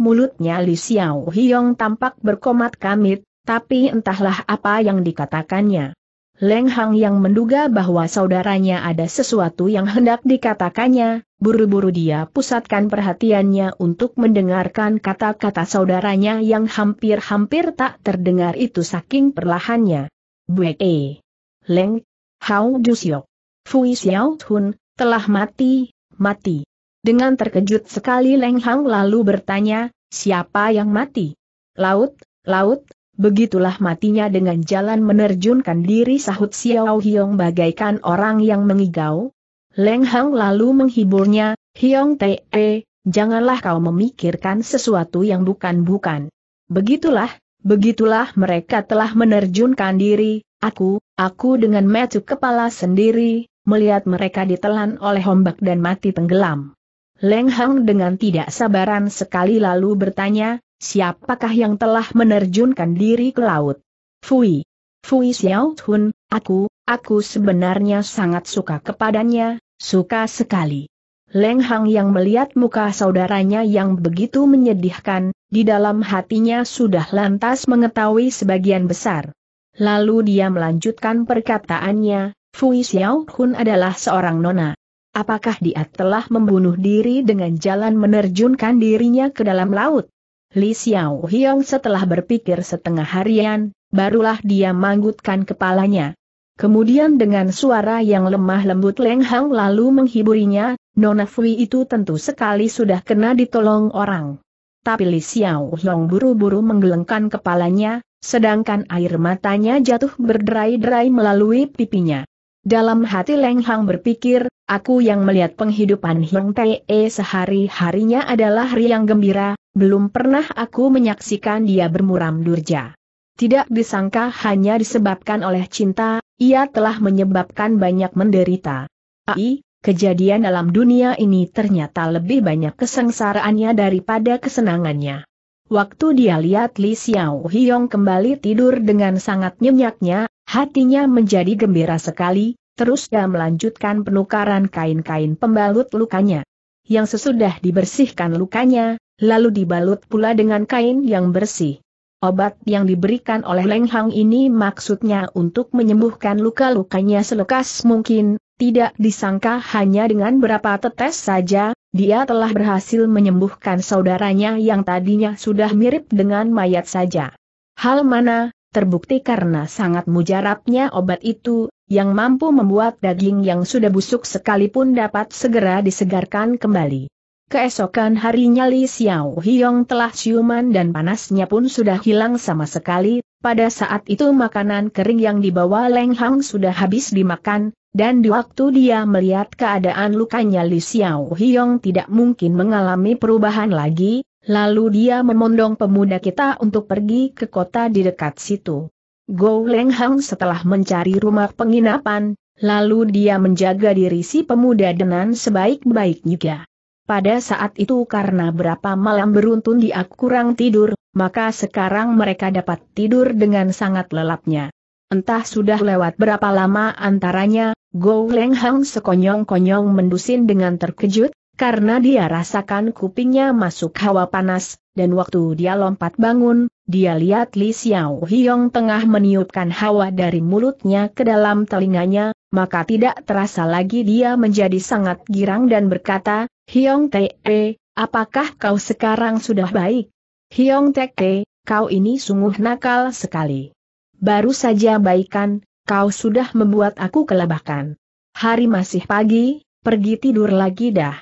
Mulutnya Li Xiao Hiong tampak berkomat kamit, tapi entahlah apa yang dikatakannya. Leng Hang yang menduga bahwa saudaranya ada sesuatu yang hendak dikatakannya, buru-buru dia pusatkan perhatiannya untuk mendengarkan kata-kata saudaranya yang hampir-hampir tak terdengar itu saking perlahannya. Bwe. E. Leng, Hao Jusyok. Fui Xiao Hun, telah mati, mati. Dengan terkejut sekali Leng Hang lalu bertanya, siapa yang mati? Laut, laut, begitulah matinya dengan jalan menerjunkan diri sahut Xiao Hiong bagaikan orang yang mengigau. Leng Hang lalu menghiburnya, Hiong Te, -e, janganlah kau memikirkan sesuatu yang bukan-bukan. Begitulah, begitulah mereka telah menerjunkan diri, Aku, aku dengan metu kepala sendiri, melihat mereka ditelan oleh ombak dan mati tenggelam. Leng Hang dengan tidak sabaran sekali lalu bertanya, siapakah yang telah menerjunkan diri ke laut? Fui. Fui Xiao Hun, aku, aku sebenarnya sangat suka kepadanya, suka sekali. Leng Hang yang melihat muka saudaranya yang begitu menyedihkan, di dalam hatinya sudah lantas mengetahui sebagian besar. Lalu dia melanjutkan perkataannya, Fui Xiao Hun adalah seorang nona. Apakah dia telah membunuh diri dengan jalan menerjunkan dirinya ke dalam laut? Li Xiao Hiong setelah berpikir setengah harian, barulah dia manggutkan kepalanya. Kemudian dengan suara yang lemah lembut Leng Hang lalu menghiburinya, Nona Fui itu tentu sekali sudah kena ditolong orang. Tapi Li Xiao Hiong buru-buru menggelengkan kepalanya, Sedangkan air matanya jatuh berderai-derai melalui pipinya. Dalam hati Leng Hang berpikir, aku yang melihat penghidupan Hiong Tae sehari-harinya adalah riang gembira, belum pernah aku menyaksikan dia bermuram durja. Tidak disangka hanya disebabkan oleh cinta, ia telah menyebabkan banyak menderita. Ai, kejadian dalam dunia ini ternyata lebih banyak kesengsaraannya daripada kesenangannya. Waktu dia lihat Li Xiao Hiong kembali tidur dengan sangat nyenyaknya, hatinya menjadi gembira sekali, terus dia melanjutkan penukaran kain-kain pembalut lukanya. Yang sesudah dibersihkan lukanya, lalu dibalut pula dengan kain yang bersih. Obat yang diberikan oleh Leng Hang ini maksudnya untuk menyembuhkan luka-lukanya selekas mungkin, tidak disangka hanya dengan berapa tetes saja, dia telah berhasil menyembuhkan saudaranya yang tadinya sudah mirip dengan mayat saja. Hal mana, terbukti karena sangat mujarabnya obat itu, yang mampu membuat daging yang sudah busuk sekalipun dapat segera disegarkan kembali. Keesokan harinya Li Xiao Hiong telah siuman dan panasnya pun sudah hilang sama sekali, pada saat itu makanan kering yang dibawa Leng Hang sudah habis dimakan, dan di waktu dia melihat keadaan lukanya Li Xiao Hiong tidak mungkin mengalami perubahan lagi, lalu dia memondong pemuda kita untuk pergi ke kota di dekat situ. Go Leng Hang setelah mencari rumah penginapan, lalu dia menjaga diri si pemuda dengan sebaik-baiknya. Pada saat itu karena berapa malam beruntun dia kurang tidur, maka sekarang mereka dapat tidur dengan sangat lelapnya. Entah sudah lewat berapa lama antaranya, Go Leng Hang sekonyong-konyong mendusin dengan terkejut, karena dia rasakan kupingnya masuk hawa panas, dan waktu dia lompat bangun, dia lihat Li Xiao Hiong tengah meniupkan hawa dari mulutnya ke dalam telinganya, maka tidak terasa lagi dia menjadi sangat girang dan berkata, Hiong Te, eh, apakah kau sekarang sudah baik? Hiong Tek Te, kau ini sungguh nakal sekali. Baru saja baikan, kau sudah membuat aku kelabakan. Hari masih pagi, pergi tidur lagi dah.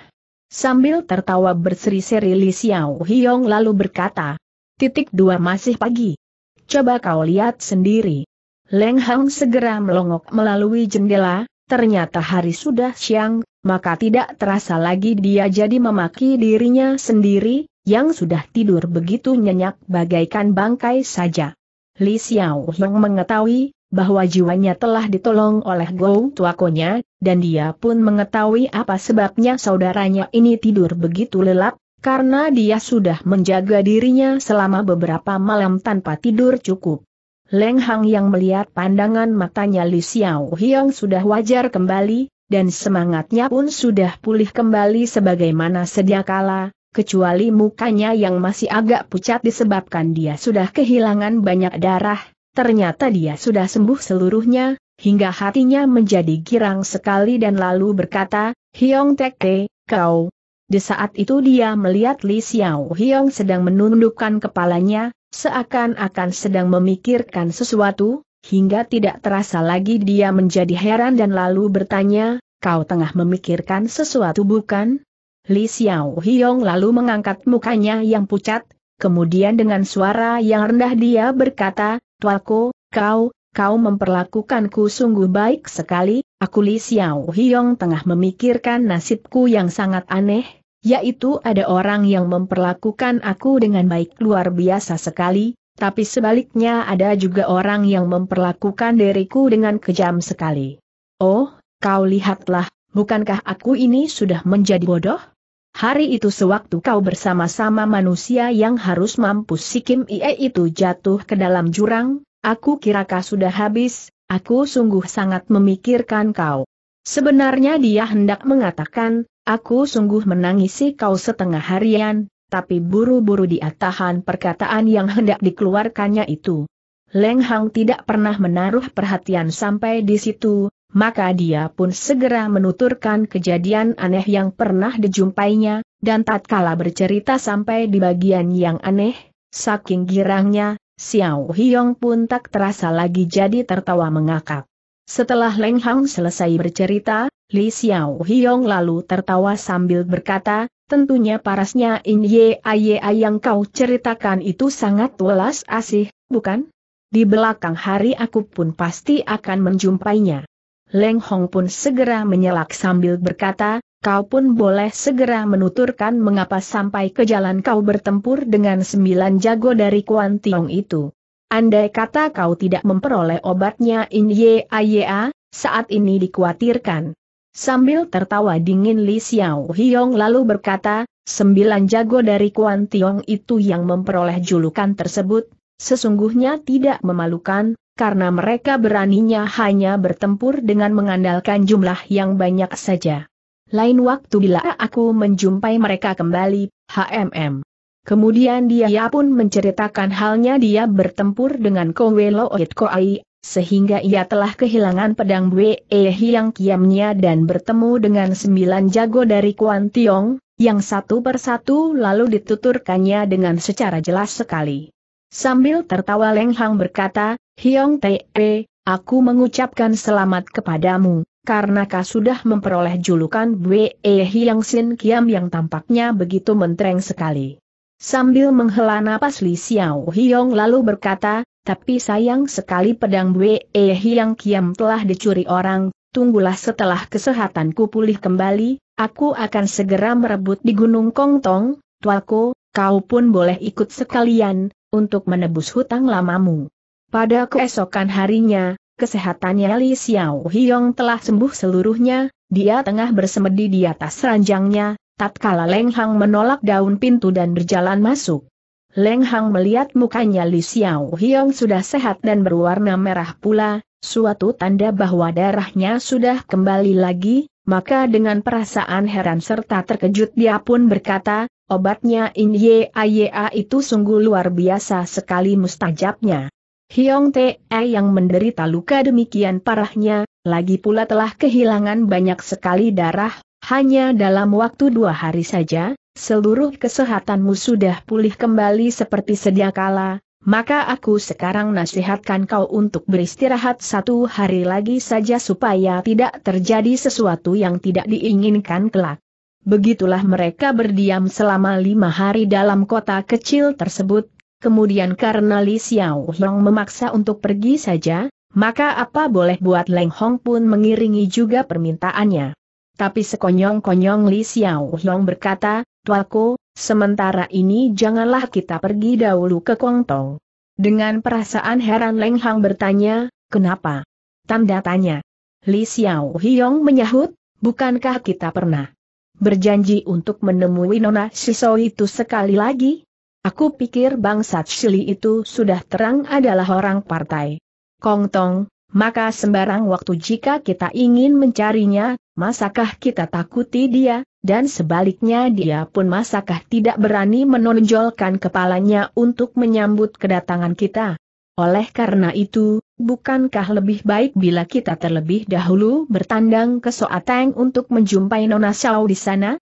Sambil tertawa berseri-seri Li Xiao Hiong lalu berkata, titik dua masih pagi. Coba kau lihat sendiri. Leng Hang segera melongok melalui jendela, ternyata hari sudah siang, maka tidak terasa lagi dia jadi memaki dirinya sendiri, yang sudah tidur begitu nyenyak bagaikan bangkai saja. Li Xiao yang mengetahui bahwa jiwanya telah ditolong oleh Gou Tuakonya, dan dia pun mengetahui apa sebabnya saudaranya ini tidur begitu lelap, karena dia sudah menjaga dirinya selama beberapa malam tanpa tidur cukup. Leng Hang yang melihat pandangan matanya Li Xiao Hiong sudah wajar kembali, dan semangatnya pun sudah pulih kembali sebagaimana sedia kala, kecuali mukanya yang masih agak pucat disebabkan dia sudah kehilangan banyak darah, ternyata dia sudah sembuh seluruhnya, hingga hatinya menjadi girang sekali dan lalu berkata, Hiong Tek kau. Di saat itu dia melihat Li Xiao Hiong sedang menundukkan kepalanya, seakan-akan sedang memikirkan sesuatu, hingga tidak terasa lagi dia menjadi heran dan lalu bertanya, kau tengah memikirkan sesuatu bukan? Li Xiao Hiong lalu mengangkat mukanya yang pucat, kemudian dengan suara yang rendah dia berkata, Tuaku, kau, kau memperlakukanku sungguh baik sekali, aku Li Xiao Hiong tengah memikirkan nasibku yang sangat aneh, yaitu ada orang yang memperlakukan aku dengan baik luar biasa sekali, tapi sebaliknya ada juga orang yang memperlakukan diriku dengan kejam sekali. Oh, kau lihatlah, bukankah aku ini sudah menjadi bodoh? Hari itu sewaktu kau bersama-sama manusia yang harus mampu sikim Ie itu jatuh ke dalam jurang, aku kira kau sudah habis, aku sungguh sangat memikirkan kau. Sebenarnya dia hendak mengatakan, aku sungguh menangisi kau setengah harian, tapi buru-buru dia tahan perkataan yang hendak dikeluarkannya itu. Leng Hang tidak pernah menaruh perhatian sampai di situ, maka dia pun segera menuturkan kejadian aneh yang pernah dijumpainya, dan tatkala bercerita sampai di bagian yang aneh, saking girangnya, Xiao Hiong pun tak terasa lagi jadi tertawa mengakak. Setelah Leng Hang selesai bercerita, Li Xiao Hiong lalu tertawa sambil berkata, tentunya parasnya In Ye Aye yang kau ceritakan itu sangat welas asih, bukan? Di belakang hari aku pun pasti akan menjumpainya. Leng Hong pun segera menyelak sambil berkata, kau pun boleh segera menuturkan mengapa sampai ke jalan kau bertempur dengan sembilan jago dari Kuan Tiong itu. Andai kata kau tidak memperoleh obatnya in ye -a, saat ini dikhawatirkan. Sambil tertawa dingin Li Xiao Hiong lalu berkata, sembilan jago dari Kuan Tiong itu yang memperoleh julukan tersebut, sesungguhnya tidak memalukan, karena mereka beraninya hanya bertempur dengan mengandalkan jumlah yang banyak saja. Lain waktu bila aku menjumpai mereka kembali, HMM. Kemudian dia pun menceritakan halnya dia bertempur dengan Kowelo Koai, sehingga ia telah kehilangan pedang Bwe yang kiamnya dan bertemu dengan sembilan jago dari Kuan Tiong, yang satu persatu lalu dituturkannya dengan secara jelas sekali. Sambil tertawa Leng Hang berkata, Hiong Te, aku mengucapkan selamat kepadamu, karena kau sudah memperoleh julukan Bwe e Hiang Sin Kiam yang tampaknya begitu mentereng sekali. Sambil menghela napas Li Xiao Hiong lalu berkata, tapi sayang sekali pedang Bwe e Hiang Kiam telah dicuri orang, tunggulah setelah kesehatanku pulih kembali, aku akan segera merebut di Gunung Kong Tong. tuaku, kau pun boleh ikut sekalian, untuk menebus hutang lamamu. Pada keesokan harinya, kesehatannya Li Xiao Hiong telah sembuh seluruhnya, dia tengah bersemedi di atas ranjangnya, tatkala Leng Hang menolak daun pintu dan berjalan masuk. Leng Hang melihat mukanya Li Xiao Hiong sudah sehat dan berwarna merah pula, suatu tanda bahwa darahnya sudah kembali lagi, maka dengan perasaan heran serta terkejut dia pun berkata, obatnya In Ye Aye itu sungguh luar biasa sekali mustajabnya. Hiong Te yang menderita luka demikian parahnya, lagi pula telah kehilangan banyak sekali darah, hanya dalam waktu dua hari saja, seluruh kesehatanmu sudah pulih kembali seperti sedia kala, maka aku sekarang nasihatkan kau untuk beristirahat satu hari lagi saja supaya tidak terjadi sesuatu yang tidak diinginkan kelak. Begitulah mereka berdiam selama lima hari dalam kota kecil tersebut, Kemudian karena Li Xiao Hong memaksa untuk pergi saja, maka apa boleh buat Leng Hong pun mengiringi juga permintaannya. Tapi sekonyong-konyong Li Xiao Hong berkata, Tualku, sementara ini janganlah kita pergi dahulu ke Tong. Dengan perasaan heran Leng Hong bertanya, kenapa? Tanda tanya. Li Xiao Hiong menyahut, bukankah kita pernah berjanji untuk menemui Nona Shisou itu sekali lagi? Aku pikir bangsa Chili itu sudah terang adalah orang partai. Kong Kongtong, maka sembarang waktu jika kita ingin mencarinya, masakah kita takuti dia, dan sebaliknya dia pun masakah tidak berani menonjolkan kepalanya untuk menyambut kedatangan kita. Oleh karena itu, bukankah lebih baik bila kita terlebih dahulu bertandang ke Soateng untuk menjumpai Nona Shao di sana?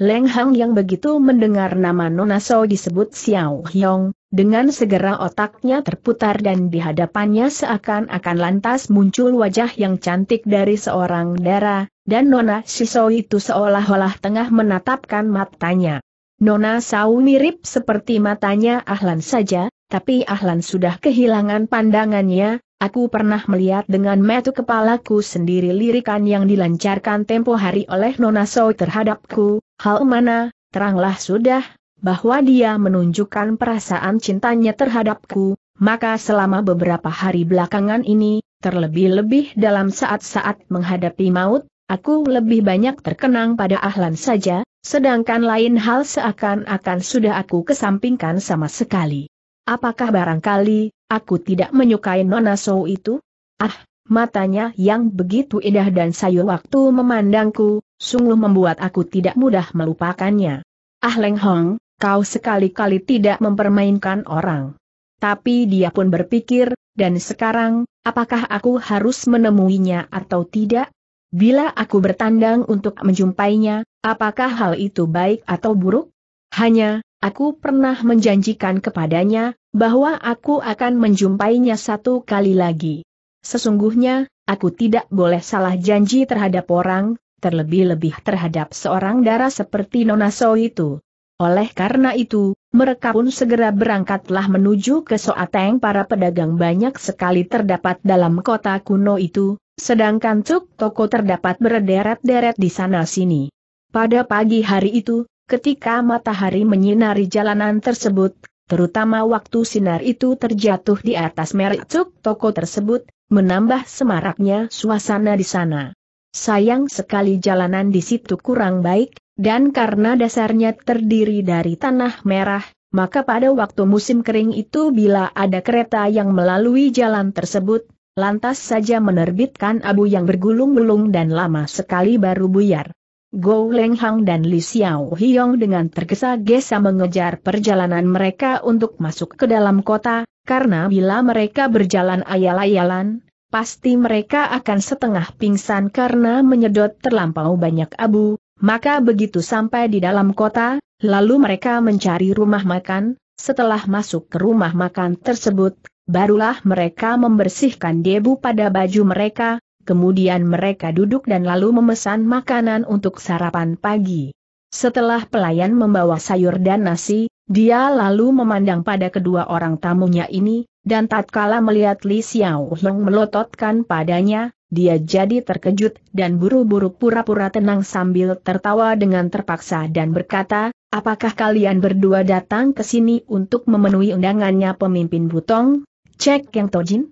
Leng Hang yang begitu mendengar nama Nona So disebut Xiao Hyong, dengan segera otaknya terputar dan di hadapannya seakan-akan lantas muncul wajah yang cantik dari seorang dara, dan Nona Siso itu seolah-olah tengah menatapkan matanya. Nona Sau mirip seperti matanya Ahlan saja, tapi Ahlan sudah kehilangan pandangannya, aku pernah melihat dengan metu kepalaku sendiri lirikan yang dilancarkan tempo hari oleh Nona Sau terhadapku, Hal mana, teranglah sudah, bahwa dia menunjukkan perasaan cintanya terhadapku, maka selama beberapa hari belakangan ini, terlebih-lebih dalam saat-saat menghadapi maut, aku lebih banyak terkenang pada Ahlan saja, sedangkan lain hal seakan-akan sudah aku kesampingkan sama sekali. Apakah barangkali, aku tidak menyukai Nona Sou itu? Ah, matanya yang begitu indah dan sayu waktu memandangku, sungguh membuat aku tidak mudah melupakannya. Ah Leng Hong, kau sekali-kali tidak mempermainkan orang. Tapi dia pun berpikir, dan sekarang, apakah aku harus menemuinya atau tidak? Bila aku bertandang untuk menjumpainya, apakah hal itu baik atau buruk? Hanya, aku pernah menjanjikan kepadanya, bahwa aku akan menjumpainya satu kali lagi. Sesungguhnya, aku tidak boleh salah janji terhadap orang, terlebih-lebih terhadap seorang darah seperti Nona So itu. Oleh karena itu, mereka pun segera berangkatlah menuju ke Soateng para pedagang banyak sekali terdapat dalam kota kuno itu, sedangkan cuk toko terdapat berderet-deret di sana-sini. Pada pagi hari itu, ketika matahari menyinari jalanan tersebut, terutama waktu sinar itu terjatuh di atas merek cuk toko tersebut, menambah semaraknya suasana di sana. Sayang sekali jalanan di situ kurang baik, dan karena dasarnya terdiri dari tanah merah, maka pada waktu musim kering itu bila ada kereta yang melalui jalan tersebut, lantas saja menerbitkan abu yang bergulung-gulung dan lama sekali baru buyar. Go Leng Hang dan Li Xiao Hiong dengan tergesa-gesa mengejar perjalanan mereka untuk masuk ke dalam kota, karena bila mereka berjalan ayal-ayalan, pasti mereka akan setengah pingsan karena menyedot terlampau banyak abu, maka begitu sampai di dalam kota, lalu mereka mencari rumah makan, setelah masuk ke rumah makan tersebut, barulah mereka membersihkan debu pada baju mereka, Kemudian mereka duduk dan lalu memesan makanan untuk sarapan pagi. Setelah pelayan membawa sayur dan nasi, dia lalu memandang pada kedua orang tamunya ini, dan tatkala melihat Li Xiao Long melototkan padanya, dia jadi terkejut dan buru-buru pura-pura tenang sambil tertawa dengan terpaksa dan berkata, apakah kalian berdua datang ke sini untuk memenuhi undangannya pemimpin Butong? Cek Yang Tojin?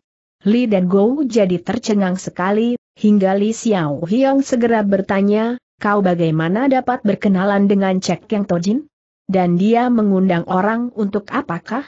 Li dan Go jadi tercengang sekali, hingga Li Xiao Hiong segera bertanya, kau bagaimana dapat berkenalan dengan Cek Yang Tojin? Dan dia mengundang orang untuk apakah?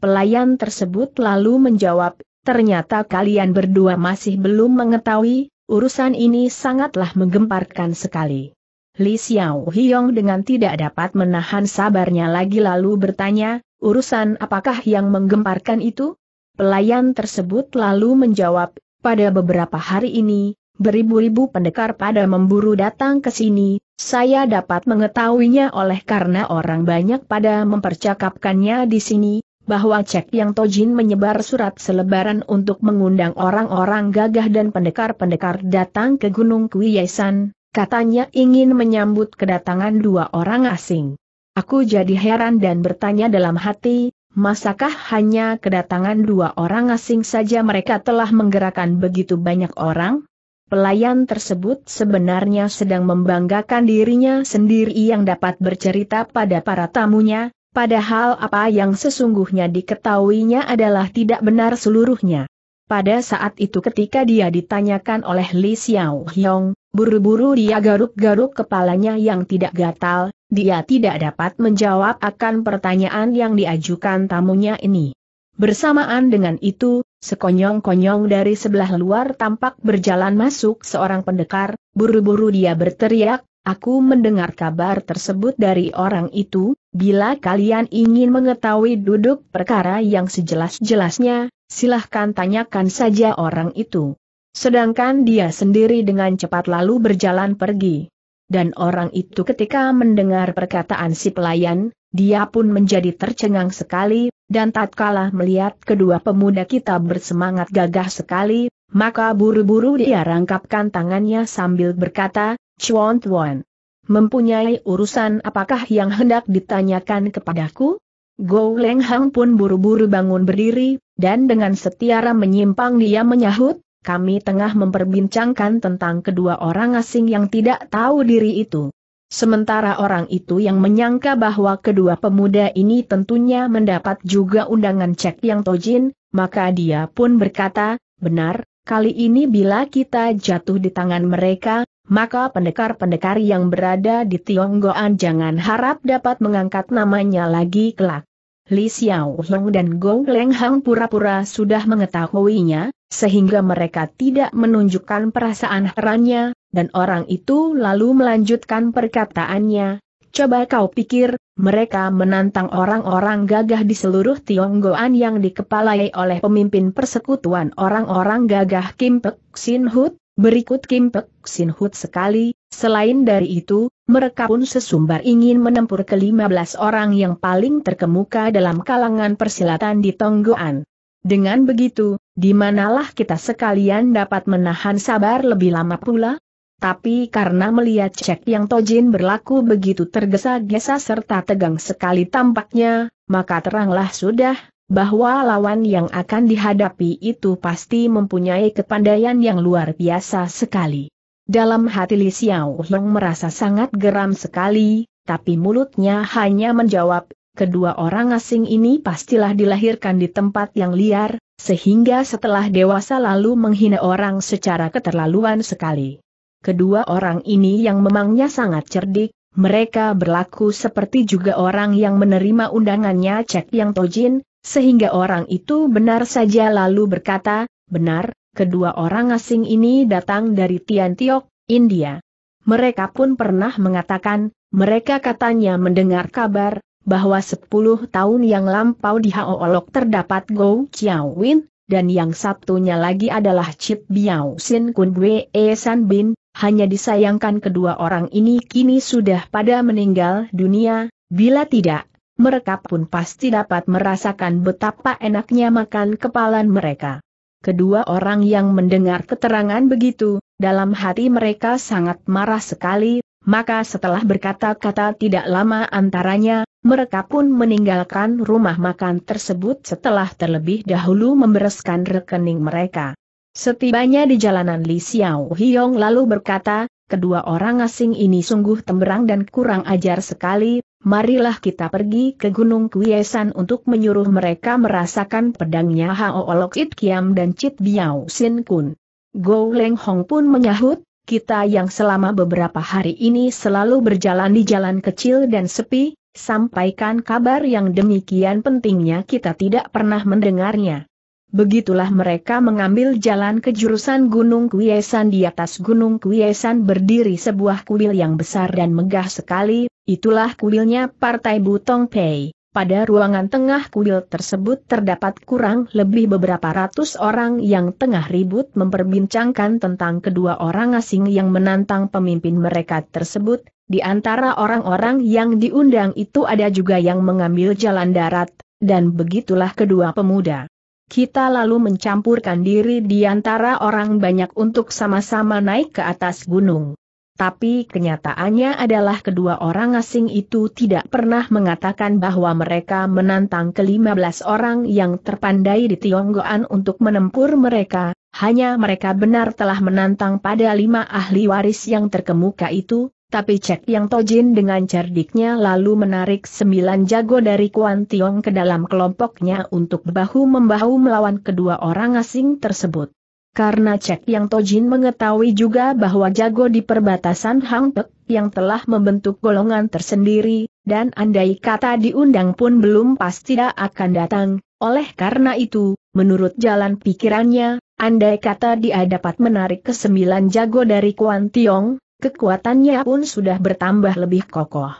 Pelayan tersebut lalu menjawab, ternyata kalian berdua masih belum mengetahui, urusan ini sangatlah menggemparkan sekali. Li Xiao Hiong dengan tidak dapat menahan sabarnya lagi lalu bertanya, urusan apakah yang menggemparkan itu? Pelayan tersebut lalu menjawab, pada beberapa hari ini, beribu-ribu pendekar pada memburu datang ke sini, saya dapat mengetahuinya oleh karena orang banyak pada mempercakapkannya di sini, bahwa Cek Yang Tojin menyebar surat selebaran untuk mengundang orang-orang gagah dan pendekar-pendekar datang ke Gunung Kuyasan, katanya ingin menyambut kedatangan dua orang asing. Aku jadi heran dan bertanya dalam hati, Masakah hanya kedatangan dua orang asing saja mereka telah menggerakkan begitu banyak orang? Pelayan tersebut sebenarnya sedang membanggakan dirinya sendiri yang dapat bercerita pada para tamunya, padahal apa yang sesungguhnya diketahuinya adalah tidak benar seluruhnya. Pada saat itu ketika dia ditanyakan oleh Li Xiao Hyong, buru-buru dia garuk-garuk kepalanya yang tidak gatal, dia tidak dapat menjawab akan pertanyaan yang diajukan tamunya ini. Bersamaan dengan itu, sekonyong-konyong dari sebelah luar tampak berjalan masuk seorang pendekar, buru-buru dia berteriak, aku mendengar kabar tersebut dari orang itu, Bila kalian ingin mengetahui duduk perkara yang sejelas-jelasnya, silahkan tanyakan saja orang itu. Sedangkan dia sendiri dengan cepat lalu berjalan pergi. Dan orang itu ketika mendengar perkataan si pelayan, dia pun menjadi tercengang sekali, dan tatkala melihat kedua pemuda kita bersemangat gagah sekali, maka buru-buru dia rangkapkan tangannya sambil berkata, Chuan Tuan mempunyai urusan apakah yang hendak ditanyakan kepadaku? Gou Leng Hang pun buru-buru bangun berdiri, dan dengan setiara menyimpang dia menyahut, kami tengah memperbincangkan tentang kedua orang asing yang tidak tahu diri itu. Sementara orang itu yang menyangka bahwa kedua pemuda ini tentunya mendapat juga undangan cek yang tojin, maka dia pun berkata, benar, kali ini bila kita jatuh di tangan mereka, maka pendekar-pendekar yang berada di Tionggoan jangan harap dapat mengangkat namanya lagi kelak. Li Xiao Long dan Gong Leng Hang pura-pura sudah mengetahuinya, sehingga mereka tidak menunjukkan perasaan herannya, dan orang itu lalu melanjutkan perkataannya, Coba kau pikir, mereka menantang orang-orang gagah di seluruh Tionggoan yang dikepalai oleh pemimpin persekutuan orang-orang gagah Kim Pek Sin Hood, Berikut Kim Pek Sin Hut sekali, selain dari itu, mereka pun sesumbar ingin menempur ke belas orang yang paling terkemuka dalam kalangan persilatan di Tonggoan. Dengan begitu, di manalah kita sekalian dapat menahan sabar lebih lama pula? Tapi karena melihat cek yang Tojin berlaku begitu tergesa-gesa serta tegang sekali tampaknya, maka teranglah sudah, bahwa lawan yang akan dihadapi itu pasti mempunyai kepandaian yang luar biasa sekali. Dalam hati Li Xiao Long merasa sangat geram sekali, tapi mulutnya hanya menjawab, kedua orang asing ini pastilah dilahirkan di tempat yang liar, sehingga setelah dewasa lalu menghina orang secara keterlaluan sekali. Kedua orang ini yang memangnya sangat cerdik, mereka berlaku seperti juga orang yang menerima undangannya Cek Yang Tojin, sehingga orang itu benar saja lalu berkata, benar, kedua orang asing ini datang dari Tiantiok, India. Mereka pun pernah mengatakan, mereka katanya mendengar kabar, bahwa 10 tahun yang lampau di Haolok terdapat Go Chiao Win, dan yang satunya lagi adalah Chit Biao Sin Kun Bwe E San Bin, hanya disayangkan kedua orang ini kini sudah pada meninggal dunia, bila tidak, mereka pun pasti dapat merasakan betapa enaknya makan kepalan mereka. Kedua orang yang mendengar keterangan begitu, dalam hati mereka sangat marah sekali, maka setelah berkata-kata tidak lama antaranya, mereka pun meninggalkan rumah makan tersebut setelah terlebih dahulu membereskan rekening mereka. Setibanya di jalanan Li Xiao Hiong lalu berkata, kedua orang asing ini sungguh temberang dan kurang ajar sekali, Marilah kita pergi ke Gunung Kuiesan untuk menyuruh mereka merasakan pedangnya Haolok It Kiam dan Cit Biao Sin Kun. Go Leng Hong pun menyahut, kita yang selama beberapa hari ini selalu berjalan di jalan kecil dan sepi, sampaikan kabar yang demikian pentingnya kita tidak pernah mendengarnya. Begitulah mereka mengambil jalan ke jurusan Gunung Kuiesan di atas Gunung Kuiesan berdiri sebuah kuil yang besar dan megah sekali, itulah kuilnya Partai Butong Pei. Pada ruangan tengah kuil tersebut terdapat kurang lebih beberapa ratus orang yang tengah ribut memperbincangkan tentang kedua orang asing yang menantang pemimpin mereka tersebut. Di antara orang-orang yang diundang itu ada juga yang mengambil jalan darat, dan begitulah kedua pemuda kita lalu mencampurkan diri di antara orang banyak untuk sama-sama naik ke atas gunung. Tapi kenyataannya adalah kedua orang asing itu tidak pernah mengatakan bahwa mereka menantang kelima belas orang yang terpandai di Tionggoan untuk menempur mereka, hanya mereka benar telah menantang pada lima ahli waris yang terkemuka itu, tapi Cek Yang Tojin dengan cerdiknya lalu menarik sembilan jago dari Kuan Tiong ke dalam kelompoknya untuk bahu-membahu melawan kedua orang asing tersebut. Karena Cek Yang Tojin mengetahui juga bahwa jago di perbatasan Hang Pek yang telah membentuk golongan tersendiri, dan andai kata diundang pun belum pasti akan datang, oleh karena itu, menurut jalan pikirannya, andai kata dia dapat menarik kesembilan jago dari Kuan Tiong, kekuatannya pun sudah bertambah lebih kokoh.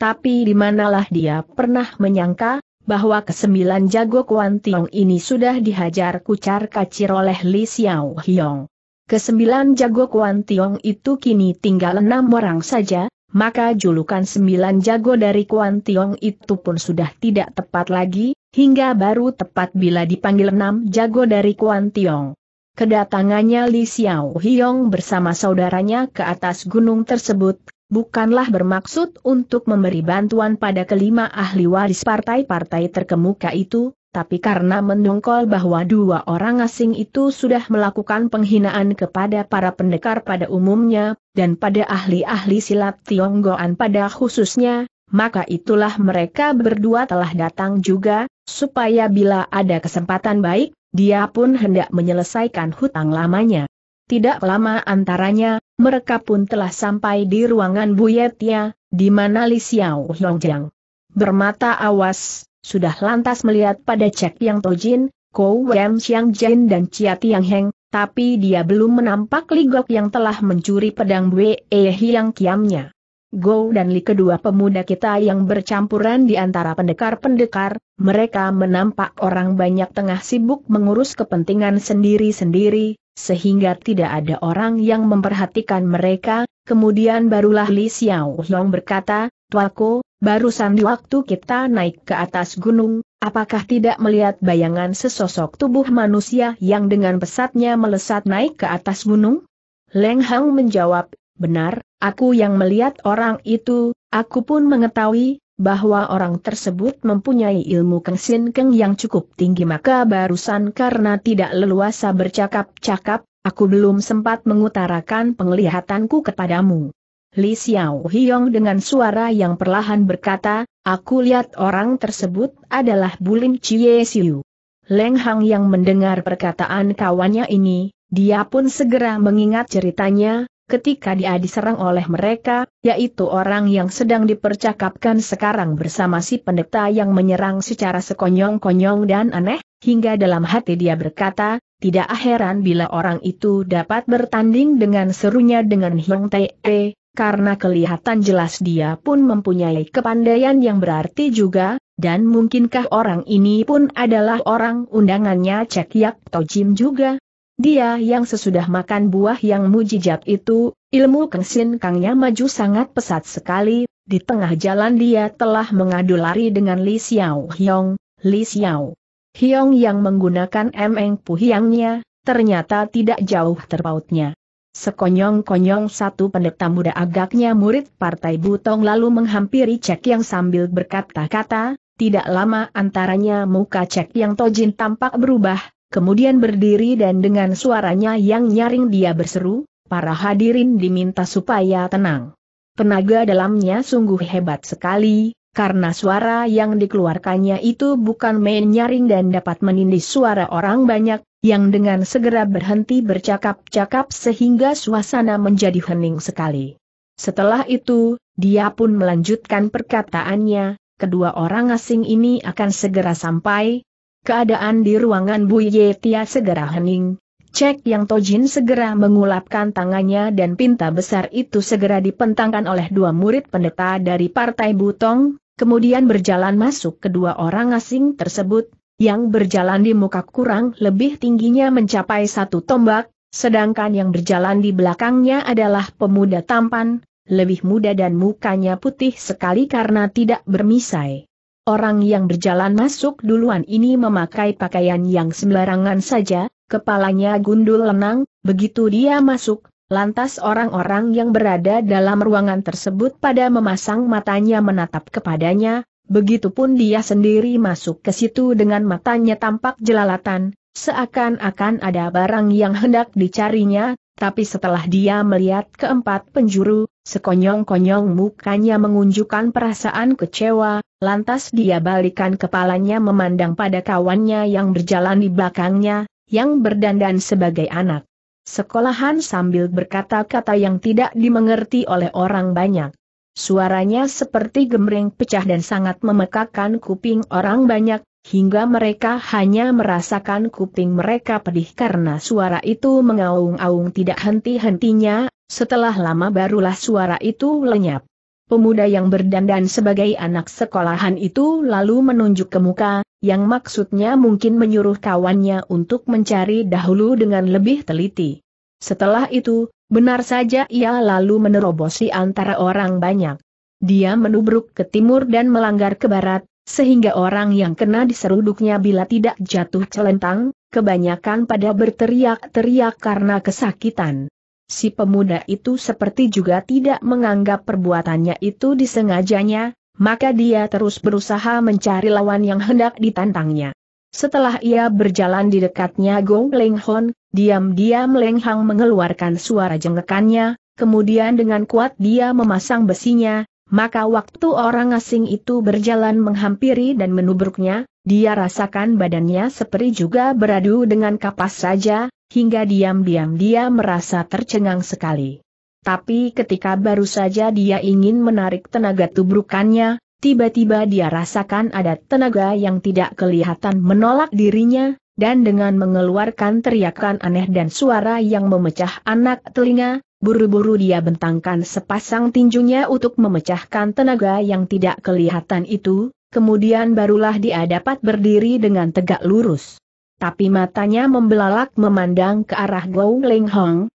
Tapi di manalah dia pernah menyangka, bahwa kesembilan jago Kuan Tiong ini sudah dihajar kucar kacir oleh Li Xiao Hiong. Kesembilan jago Kuan Tiong itu kini tinggal enam orang saja, maka julukan sembilan jago dari Kuan Tiong itu pun sudah tidak tepat lagi, hingga baru tepat bila dipanggil enam jago dari Kuan Tiong. Kedatangannya Li Xiao Hiong bersama saudaranya ke atas gunung tersebut, bukanlah bermaksud untuk memberi bantuan pada kelima ahli waris partai-partai terkemuka itu, tapi karena mendongkol bahwa dua orang asing itu sudah melakukan penghinaan kepada para pendekar pada umumnya, dan pada ahli-ahli silat Tionggoan pada khususnya, maka itulah mereka berdua telah datang juga, supaya bila ada kesempatan baik, dia pun hendak menyelesaikan hutang lamanya. Tidak lama antaranya, mereka pun telah sampai di ruangan Buyetia, di mana Li Xiao Hongjiang bermata awas, sudah lantas melihat pada Cek Yang Tojin, Kou Wen Xiang Jin dan Chia Tiang Heng, tapi dia belum menampak Ligok yang telah mencuri pedang Wei Yang Kiamnya. Go dan Li kedua pemuda kita yang bercampuran di antara pendekar-pendekar, mereka menampak orang banyak tengah sibuk mengurus kepentingan sendiri-sendiri, sehingga tidak ada orang yang memperhatikan mereka, kemudian barulah Li Xiao Long berkata, Tuako, barusan di waktu kita naik ke atas gunung, apakah tidak melihat bayangan sesosok tubuh manusia yang dengan pesatnya melesat naik ke atas gunung? Leng Hang menjawab, Benar, aku yang melihat orang itu, aku pun mengetahui, bahwa orang tersebut mempunyai ilmu kengsin keng yang cukup tinggi maka barusan karena tidak leluasa bercakap-cakap, aku belum sempat mengutarakan penglihatanku kepadamu. Li Xiao Hiong dengan suara yang perlahan berkata, aku lihat orang tersebut adalah Bulim Chie Siu. Leng Hang yang mendengar perkataan kawannya ini, dia pun segera mengingat ceritanya, ketika dia diserang oleh mereka, yaitu orang yang sedang dipercakapkan sekarang bersama si pendeta yang menyerang secara sekonyong-konyong dan aneh, hingga dalam hati dia berkata, tidak heran bila orang itu dapat bertanding dengan serunya dengan Hyong Tae, karena kelihatan jelas dia pun mempunyai kepandaian yang berarti juga, dan mungkinkah orang ini pun adalah orang undangannya Cek Yak Jim juga? Dia yang sesudah makan buah yang mujijat itu, ilmu Kengsin Kangnya maju sangat pesat sekali, di tengah jalan dia telah mengadu lari dengan Li Xiao Hiong, Li Xiao Hiong yang menggunakan emeng puhiangnya, ternyata tidak jauh terpautnya. Sekonyong-konyong satu pendeta muda agaknya murid partai Butong lalu menghampiri Cek Yang sambil berkata-kata, tidak lama antaranya muka Cek Yang Tojin tampak berubah, Kemudian berdiri dan dengan suaranya yang nyaring dia berseru, para hadirin diminta supaya tenang. Tenaga dalamnya sungguh hebat sekali, karena suara yang dikeluarkannya itu bukan main nyaring dan dapat menindis suara orang banyak, yang dengan segera berhenti bercakap-cakap sehingga suasana menjadi hening sekali. Setelah itu, dia pun melanjutkan perkataannya, kedua orang asing ini akan segera sampai, Keadaan di ruangan Bu Yetia segera hening. Cek yang Tojin segera mengulapkan tangannya dan pinta besar itu segera dipentangkan oleh dua murid pendeta dari Partai Butong, kemudian berjalan masuk kedua orang asing tersebut, yang berjalan di muka kurang lebih tingginya mencapai satu tombak, sedangkan yang berjalan di belakangnya adalah pemuda tampan, lebih muda dan mukanya putih sekali karena tidak bermisai. Orang yang berjalan masuk duluan ini memakai pakaian yang sembarangan saja, kepalanya gundul lenang, begitu dia masuk, lantas orang-orang yang berada dalam ruangan tersebut pada memasang matanya menatap kepadanya, begitupun dia sendiri masuk ke situ dengan matanya tampak jelalatan, seakan-akan ada barang yang hendak dicarinya, tapi setelah dia melihat keempat penjuru, Sekonyong-konyong mukanya mengunjukkan perasaan kecewa, lantas dia balikan kepalanya memandang pada kawannya yang berjalan di belakangnya, yang berdandan sebagai anak. Sekolahan sambil berkata-kata yang tidak dimengerti oleh orang banyak. Suaranya seperti gemering pecah dan sangat memekakan kuping orang banyak, hingga mereka hanya merasakan kuping mereka pedih karena suara itu mengaung-aung tidak henti-hentinya, setelah lama barulah suara itu lenyap. Pemuda yang berdandan sebagai anak sekolahan itu lalu menunjuk ke muka, yang maksudnya mungkin menyuruh kawannya untuk mencari dahulu dengan lebih teliti. Setelah itu, benar saja ia lalu menerobosi antara orang banyak. Dia menubruk ke timur dan melanggar ke barat, sehingga orang yang kena diseruduknya bila tidak jatuh celentang, kebanyakan pada berteriak-teriak karena kesakitan si pemuda itu seperti juga tidak menganggap perbuatannya itu disengajanya, maka dia terus berusaha mencari lawan yang hendak ditantangnya. Setelah ia berjalan di dekatnya Gong Leng Hon, diam-diam Leng mengeluarkan suara jengekannya, kemudian dengan kuat dia memasang besinya, maka waktu orang asing itu berjalan menghampiri dan menubruknya, dia rasakan badannya seperti juga beradu dengan kapas saja, hingga diam-diam dia merasa tercengang sekali. Tapi ketika baru saja dia ingin menarik tenaga tubrukannya, tiba-tiba dia rasakan ada tenaga yang tidak kelihatan menolak dirinya, dan dengan mengeluarkan teriakan aneh dan suara yang memecah anak telinga, buru-buru dia bentangkan sepasang tinjunya untuk memecahkan tenaga yang tidak kelihatan itu, kemudian barulah dia dapat berdiri dengan tegak lurus tapi matanya membelalak memandang ke arah Gou Ling Hong,